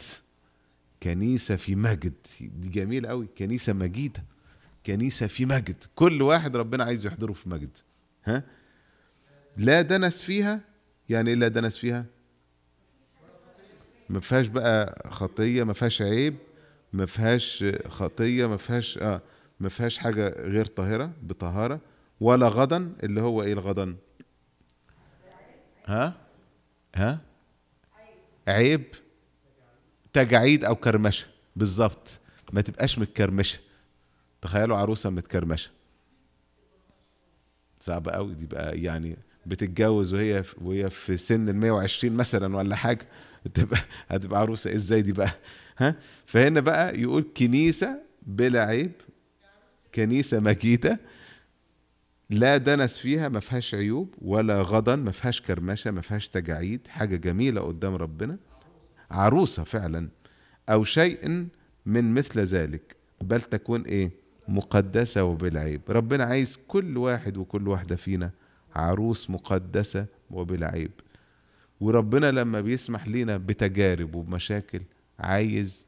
E: كنيسه في مجد دي جميله قوي كنيسه مجيده كنيسه في مجد كل واحد ربنا عايز يحضره في مجد ها لا دنس فيها يعني ايه لا دنس فيها ما فيهاش بقى خطيه ما فيهاش عيب ما فيهاش خطيه ما فيهاش اه ما فيهاش حاجه غير طاهره بطهاره ولا غدا اللي هو ايه الغدا ها ها عيب تجعيد او كرمشه بالظبط ما تبقاش متكرمشه تخيلوا عروسه متكرمشه صعبه قوي دي بقى يعني بتتجوز وهي وهي في سن ال 120 مثلا ولا حاجه تبقى هتبقى عروسه ازاي دي بقى ها فهنا بقى يقول كنيسه بلا عيب كنيسه مجيده لا دنس فيها ما فيهاش عيوب ولا غضن ما فيهاش كرمشه ما فيهاش تجاعيد حاجه جميله قدام ربنا عروسه فعلا او شيء من مثل ذلك بل تكون ايه مقدسه وبلا عيب ربنا عايز كل واحد وكل واحده فينا عروس مقدسه وبلا عيب وربنا لما بيسمح لينا بتجارب وبمشاكل عايز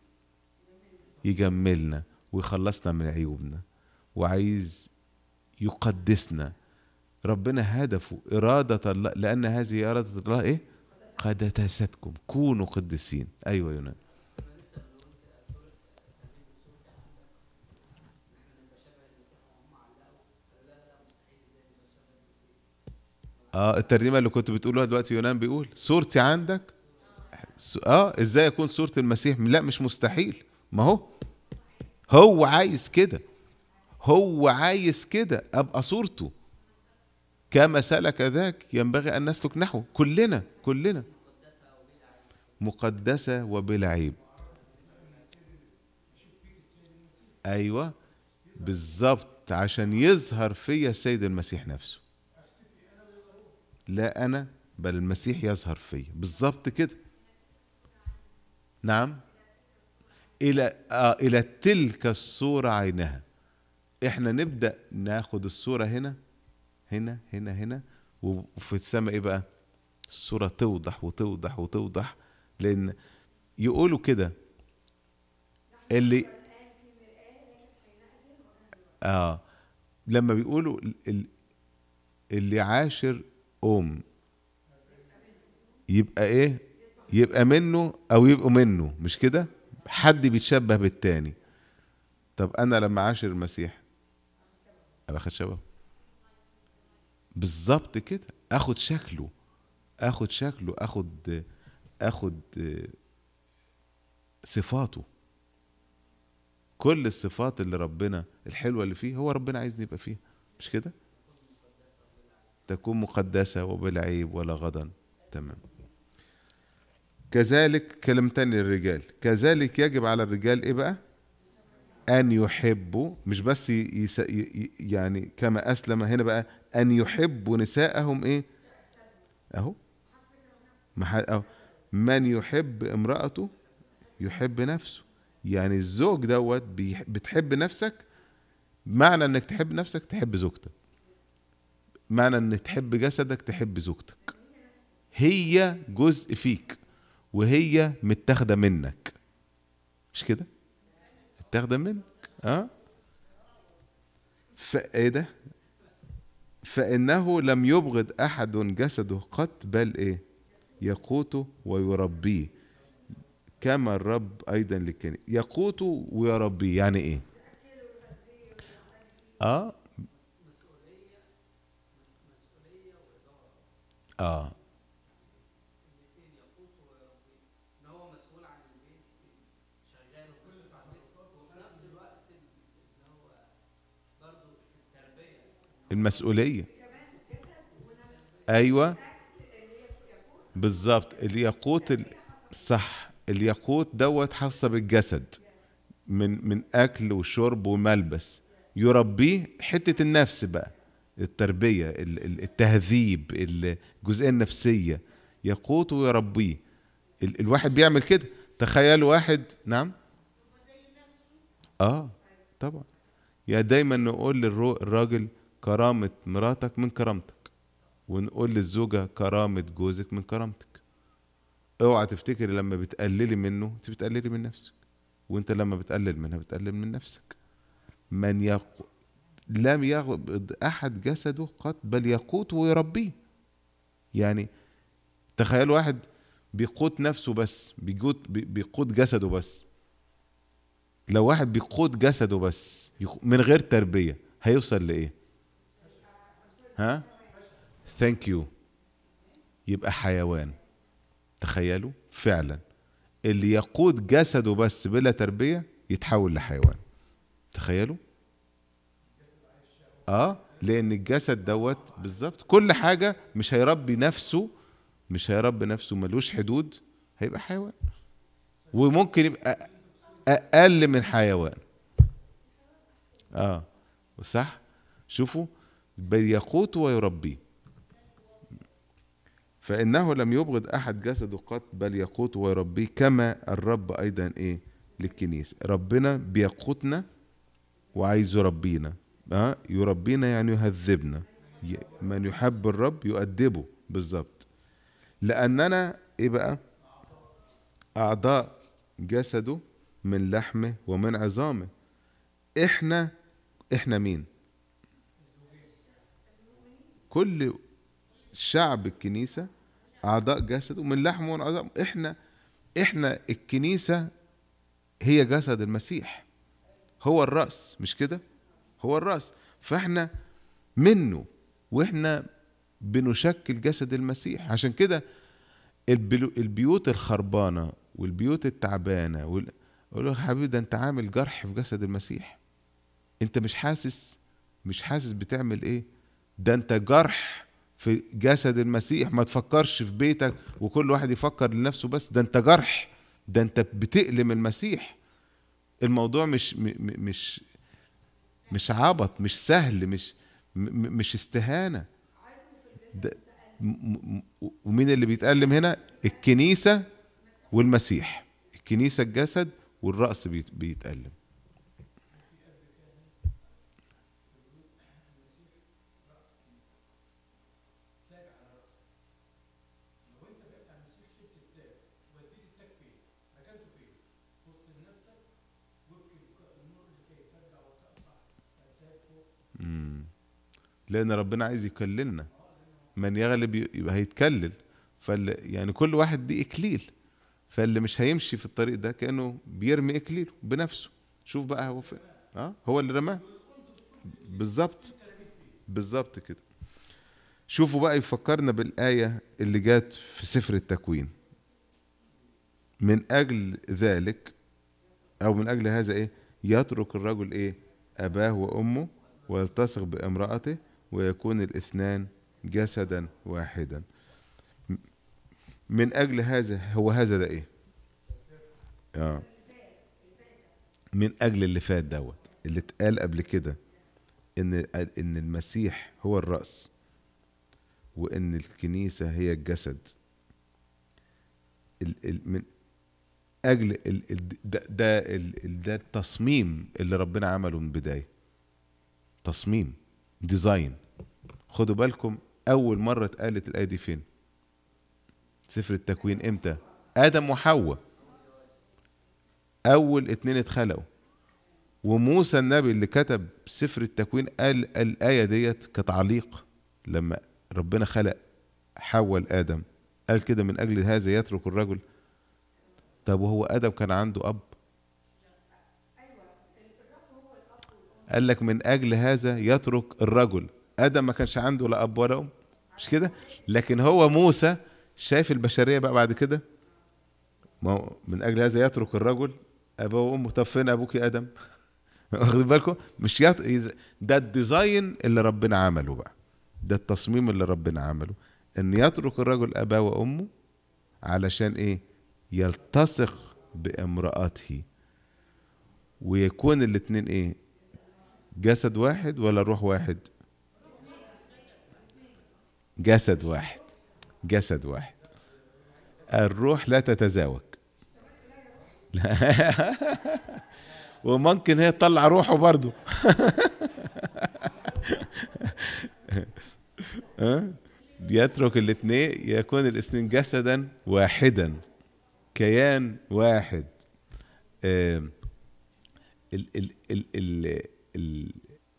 E: يجملنا ويخلصنا من عيوبنا وعايز يقدسنا ربنا هدفه إرادة الله لأن هذه إرادة الله إيه؟ قد تستكم كونوا قدسين أيوة يونان اه الترجمه اللي كنت بتقولها دلوقتي يونان بيقول صورتي عندك اه ازاي اكون صوره المسيح لا مش مستحيل ما هو هو عايز كده هو عايز كده ابقى صورته كما سلك ذاك ينبغي ان نسلك نحوه كلنا كلنا مقدسه وبلا عيب ايوه بالظبط عشان يظهر فيا السيد المسيح نفسه لا انا بل المسيح يظهر فيا بالظبط كده نعم الى آه الى تلك الصوره عينها احنا نبدا ناخد الصوره هنا هنا هنا هنا وفي السماء ايه بقى الصوره توضح وتوضح وتوضح لان يقولوا كده اللي اه لما بيقولوا اللي عاشر ام يبقى ايه يبقى منه او يبقوا منه مش كده حد بيتشبه بالتاني طب انا لما عاشر المسيح ابقى شبهه بالظبط كده اخد شكله اخد شكله اخد اخد آه، صفاته كل الصفات اللي ربنا الحلوه اللي فيه هو ربنا عايزني يبقى فيها مش كده تكون مقدسه وبلا عيب ولا غضن تمام كذلك كلمتين للرجال كذلك يجب على الرجال ايه بقى أن يحبوا مش بس يس... يعني كما أسلم هنا بقى أن يحبوا نساءهم إيه؟ أهو أهو من يحب امرأته يحب نفسه يعني الزوج دوت بتحب نفسك معنى انك تحب نفسك تحب زوجتك معنى ان تحب جسدك تحب زوجتك هي جزء فيك وهي متاخده منك مش كده تخدم منك ها فايه ده فانه لم يبغض احد جسده قط بل ايه يقوته ويربيه كما الرب ايضا للكنيسه يقوته ويربيه يعني ايه اه اه المسؤوليه ايوه بالظبط الياقوت صح الياقوت دوت حاصة بالجسد من من اكل وشرب وملبس يربيه حته النفس بقى التربيه التهذيب الجزئيه النفسيه يقوت ويربيه الواحد بيعمل كده تخيل واحد نعم اه طبعا يا دايما نقول للراجل كرامة مراتك من كرامتك ونقول للزوجة كرامة جوزك من كرامتك اوعى تفتكري لما بتقللي منه انت بتقللي من نفسك وانت لما بتقلل منها بتقلل من نفسك من يق... لم يقبض احد جسده قط بل يقوت ويربيه يعني تخيل واحد بيقوت نفسه بس بيقوت بيقوت جسده بس لو واحد بيقوت جسده بس من غير تربيه هيوصل لايه ها ثانك يو يبقى حيوان تخيلوا فعلا اللي يقود جسده بس بلا تربيه يتحول لحيوان تخيلوا اه لان الجسد دوت بالظبط كل حاجه مش هيربي نفسه مش هيربي نفسه ملوش حدود هيبقى حيوان وممكن يبقى اقل من حيوان اه صح شوفوا بل يقوت ويربيه فإنه لم يبغض أحد جسده قط بل يقوت ويربيه كما الرب أيضا إيه للكنيسة ربنا بيقوتنا وعايز يربينا أه؟ يربينا يعني يهذبنا من يحب الرب يؤدبه بالظبط لأننا إيه بقى أعضاء جسده من لحمه ومن عظامه إحنا إحنا مين كل شعب الكنيسة أعضاء جسده من لحمه ومن عظام إحنا إحنا الكنيسة هي جسد المسيح هو الرأس مش كده هو الرأس فإحنا منه وإحنا بنشكل جسد المسيح عشان كده البيوت الخربانة والبيوت التعبانة وال... أقول له حبيبي ده أنت عامل جرح في جسد المسيح أنت مش حاسس مش حاسس بتعمل إيه ده انت جرح في جسد المسيح ما تفكرش في بيتك وكل واحد يفكر لنفسه بس ده انت جرح ده انت بتألم المسيح الموضوع مش مش مش عبط مش سهل مش مش استهانة ده ومين اللي بيتألم هنا الكنيسة والمسيح الكنيسة الجسد والرأس بيتألم لان ربنا عايز يكللنا من يغلب يبقى هيتكلل فال يعني كل واحد دي اكليل فاللي مش هيمشي في الطريق ده كانه بيرمي اكليله بنفسه شوف بقى هو فين اه هو اللي رماه بالظبط بالظبط كده شوفوا بقى يفكرنا بالايه اللي جت في سفر التكوين من اجل ذلك او من اجل هذا ايه يترك الرجل ايه اباه وامه ويلتصق بامراته ويكون الاثنان جسدا واحدا من اجل هذا هو هذا ده ايه اه من اجل اللي فات دوت اللي اتقال قبل كده ان ان المسيح هو الراس وان الكنيسه هي الجسد ال ال من اجل ال ال ده ده, ال ده التصميم اللي ربنا عمله من البدايه تصميم ديزاين خدوا بالكم اول مره اتقالت الايه دي فين سفر التكوين امتى ادم وحواء اول اتنين اتخلقوا وموسى النبي اللي كتب سفر التكوين قال الايه ديت كتعليق لما ربنا خلق حواء لادم قال كده من اجل هذا يترك الرجل طب وهو ادم كان عنده اب قال لك من أجل هذا يترك الرجل آدم ما كانش عنده لا أب ولا أم مش كده لكن هو موسى شايف البشرية بقى بعد كده ما من أجل هذا يترك الرجل أبوه وأمه طب فين أبوك يا آدم واخد بالكم مش يط... ده الديزاين اللي ربنا عمله بقى ده التصميم اللي ربنا عمله ان يترك الرجل اباه وامه علشان ايه يلتصق بامرأته ويكون الاثنين ايه جسد واحد ولا روح واحد جسد واحد جسد واحد الروح لا تتزاوج وممكن هي تطلع روحه برضه يترك الاثنين يكون الاثنين جسدا واحدا كيان واحد آه ال ال ال ال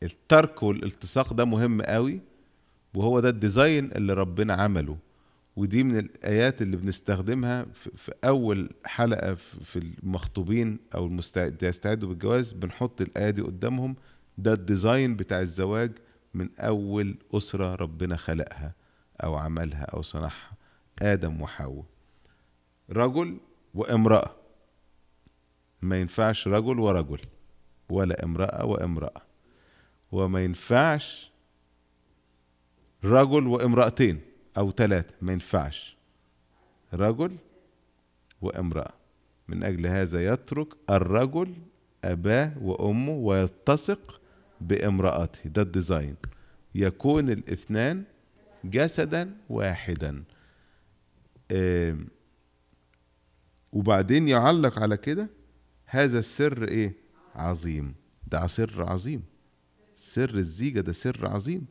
E: الترك والالتصاق ده مهم قوي وهو ده الديزاين اللي ربنا عمله ودي من الايات اللي بنستخدمها في اول حلقه في المخطوبين او المستعد يستعدوا بالجواز بنحط الايه دي قدامهم ده الديزاين بتاع الزواج من اول اسره ربنا خلقها او عملها او صنعها ادم وحواء رجل وامراه ما ينفعش رجل ورجل ولا امرأة وامرأة وما ينفعش رجل وامرأتين أو ثلاثة ما ينفعش رجل وامرأة من أجل هذا يترك الرجل أباه وأمه ويلتصق بامرأته ده الديزاين يكون الاثنان جسدا واحدا وبعدين يعلق على كده هذا السر ايه عظيم ده سر عظيم سر الزيجة ده سر عظيم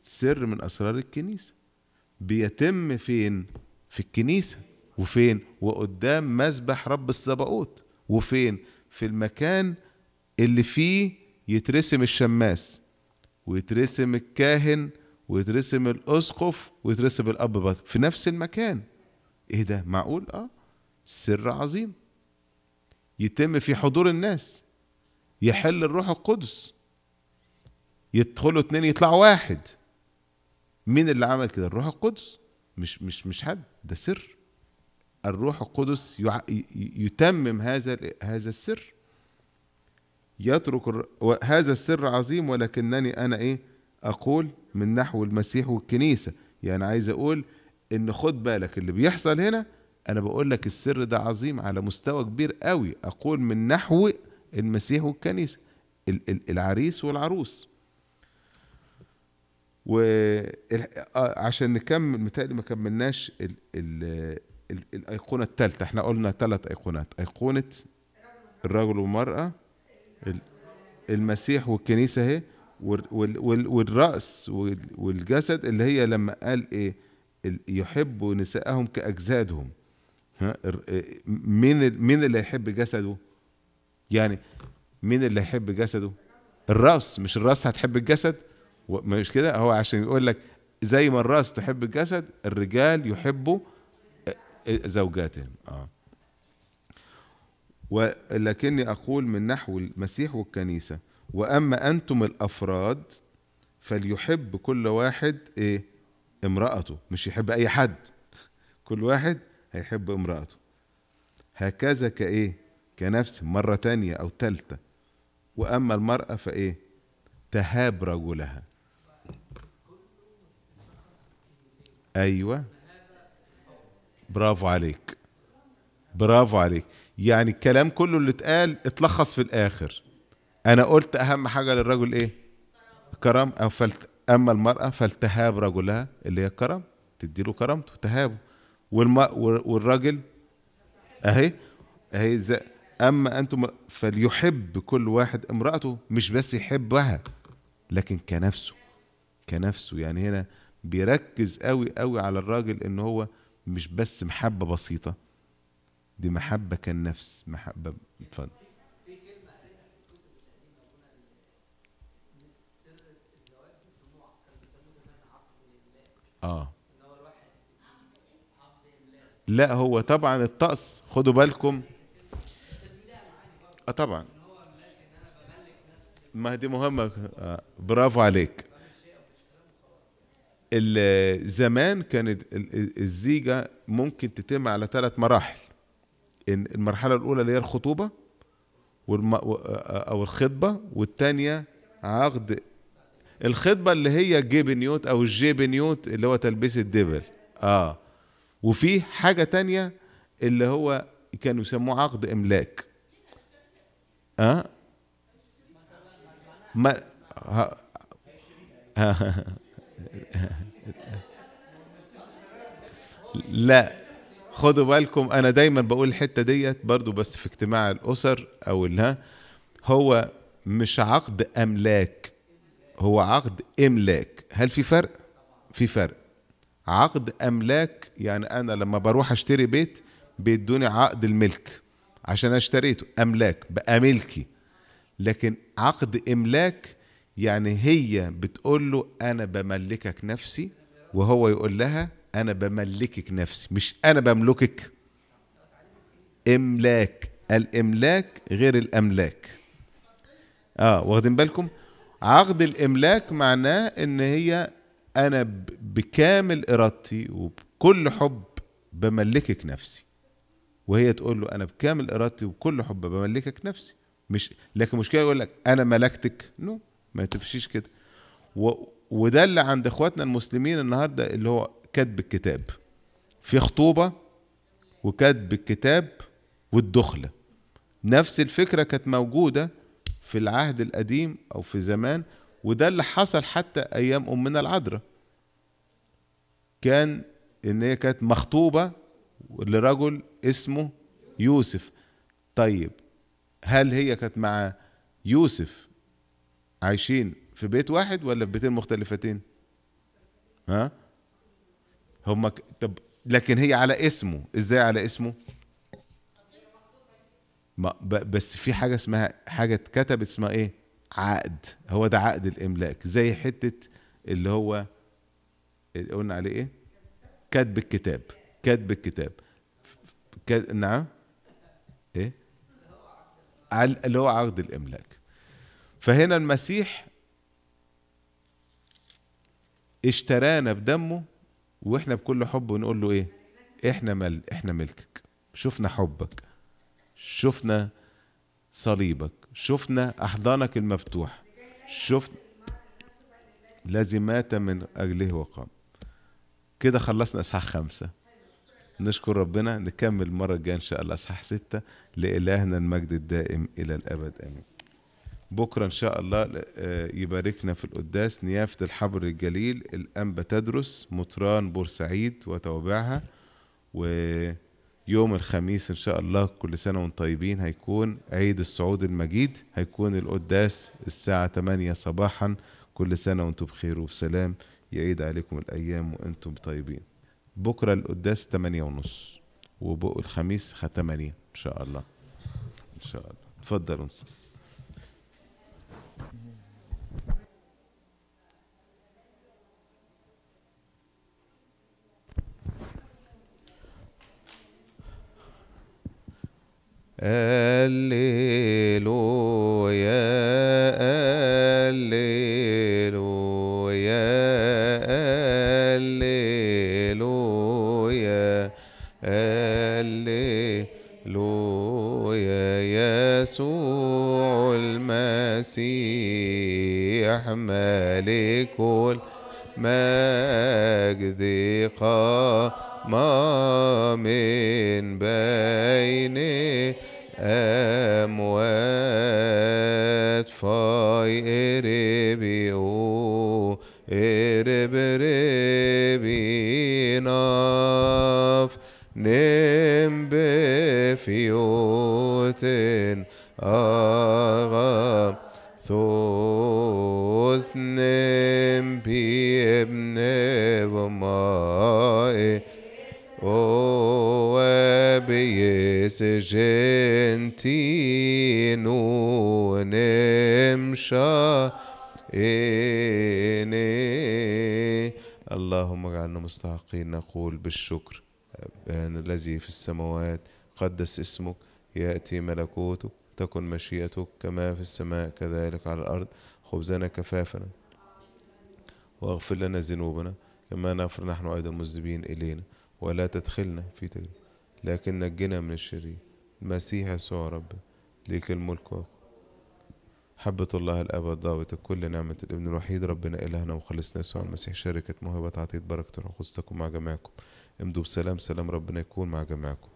E: سر من أسرار الكنيسة بيتم فين في الكنيسة وفين وقدام مسبح رب السبقوت وفين في المكان اللي فيه يترسم الشماس ويترسم الكاهن ويترسم الاسقف ويترسم الاب في نفس المكان ايه ده معقول اه سر عظيم يتم في حضور الناس يحل الروح القدس يدخلوا اتنين يطلعوا واحد مين اللي عمل كده الروح القدس مش مش مش حد ده سر الروح القدس يتمم هذا هذا السر يترك هذا السر عظيم ولكنني انا ايه اقول من نحو المسيح والكنيسه يعني عايز اقول ان خد بالك اللي بيحصل هنا انا بقول لك السر ده عظيم على مستوى كبير قوي اقول من نحو المسيح والكنيسه العريس والعروس وعشان آه، نكمل متهيألي ما كملناش الـ الـ الـ الايقونه الثالثه احنا قلنا ثلاث ايقونات ايقونه الرجل والمراه المسيح والكنيسه اهي والراس والجسد اللي هي لما قال ايه يحب نساءهم كاجسادهم ها إيه، مين مين اللي هيحب جسده يعني مين اللي هيحب جسده الراس مش الراس هتحب الجسد مش كده هو عشان يقول لك زي ما الراس تحب الجسد الرجال يحبوا إيه، إيه، زوجاتهم اه ولكني اقول من نحو المسيح والكنيسه واما انتم الافراد فليحب كل واحد ايه امرأته مش يحب اي حد كل واحد هيحب امرأته هكذا كإيه كنفس مرة تانية أو تالتة وأما المرأة فإيه تهاب رجلها أيوة برافو عليك برافو عليك يعني الكلام كله اللي اتقال اتلخص في الآخر أنا قلت أهم حاجة للرجل إيه كرم أو فلت أما المرأة فلتهاب رجلها اللي هي كرم تديله كرامته تهابه والما والراجل اهي اهي اما انتم فليحب كل واحد امراته مش بس يحبها لكن كنفسه كنفسه يعني هنا بيركز قوي قوي على الراجل ان هو مش بس محبه بسيطه دي محبه كالنفس محبه اتفضل اه لا هو طبعا الطقس خدوا بالكم اه طبعا ما دي مهمة آه، برافو عليك زمان كانت الزيجة ممكن تتم على ثلاث مراحل المرحلة الأولى اللي هي الخطوبة آه، أو الخطبة والثانية عقد الخطبة اللي هي جيب نيوت أو الجيب نيوت اللي هو تلبيس الدبل اه وفي حاجة تانية اللي هو كانوا يسموه عقد إملاك أه؟ ما ها لا خدوا بالكم انا دايما بقول الحته ديت برضو بس في اجتماع الاسر او ها هو مش عقد املاك هو عقد املاك هل في فرق في فرق عقد املاك يعني انا لما بروح اشتري بيت بيدوني عقد الملك عشان اشتريته املاك بقى ملكي لكن عقد املاك يعني هي بتقول له انا بملكك نفسي وهو يقول لها انا بملكك نفسي مش انا بملكك املاك الاملاك غير الاملاك اه واخدين بالكم عقد الاملاك معناه ان هي انا بكامل ارادتي وبكل حب بملكك نفسي وهي تقول له انا بكامل ارادتي وبكل حب بملكك نفسي مش لكن مشكله يقول لك انا ملكتك نو ما تمشيش كده و... وده اللي عند اخواتنا المسلمين النهارده اللي هو كتب الكتاب في خطوبه وكتب الكتاب والدخله نفس الفكره كانت موجوده في العهد القديم او في زمان وده اللي حصل حتى ايام امنا العذراء كان ان هي كانت مخطوبه لرجل اسمه يوسف طيب هل هي كانت مع يوسف عايشين في بيت واحد ولا في بيتين مختلفتين ها هما ك... طب لكن هي على اسمه ازاي على اسمه ما ب... بس في حاجه اسمها حاجه اتكتبت اسمها ايه عقد هو ده عقد الاملاك زي حته اللي هو اللي قلنا عليه ايه كاتب الكتاب كاتب الكتاب كد... نعم ايه اللي هو عقد الاملاك فهنا المسيح اشترانا بدمه واحنا بكل حب نقول له ايه احنا مل... احنا ملكك شفنا حبك شفنا صليبك شفنا أحضانك المفتوح شفنا الذي مات من أجله وقام كده خلصنا إصحاح خمسة نشكر ربنا نكمل المرة الجاية إن شاء الله إصحاح ستة لإلهنا المجد الدائم إلى الأبد آمين بكرة إن شاء الله آه، يباركنا في القداس نيافة الحبر الجليل الأنبا تدرس مطران بورسعيد وتوابعها و يوم الخميس ان شاء الله كل سنه وانتم طيبين هيكون عيد الصعود المجيد هيكون القداس الساعه 8 صباحا كل سنه وانتم بخير وسلام يعيد عليكم الايام وانتم طيبين بكره القداس 8 ونص وبقوا الخميس 8 ان شاء الله ان شاء الله اتفضلوا نصلي
F: هللويا هللويا هللويا هللويا يسوع المسيح ملك المجد قائم ما من بين أموات فاي إربي أو إرب ربي ناف نم بفيوت أغا ثوس نم بيبنبو عايز جنتين ونمشى إني اللهم اجعلنا مستحقين نقول
E: بالشكر الذي في السماوات قدس اسمك يأتي ملكوتك تكن مشيئتك كما في السماء كذلك على الأرض خبزنا كفافنا واغفر لنا ذنوبنا كما نغفر نحن أيضا المذنبين إلينا ولا تدخلنا في تجربة لكن نجنا من الشرير المسيح يسوع رب ليك الملك حبة الله الأب ضابط كل نعمة الابن الوحيد ربنا إلهنا وخلصنا يسوع المسيح شركة موهبة عطية بركة روح تكون مع جميعكم امدوا بسلام سلام ربنا يكون مع جميعكم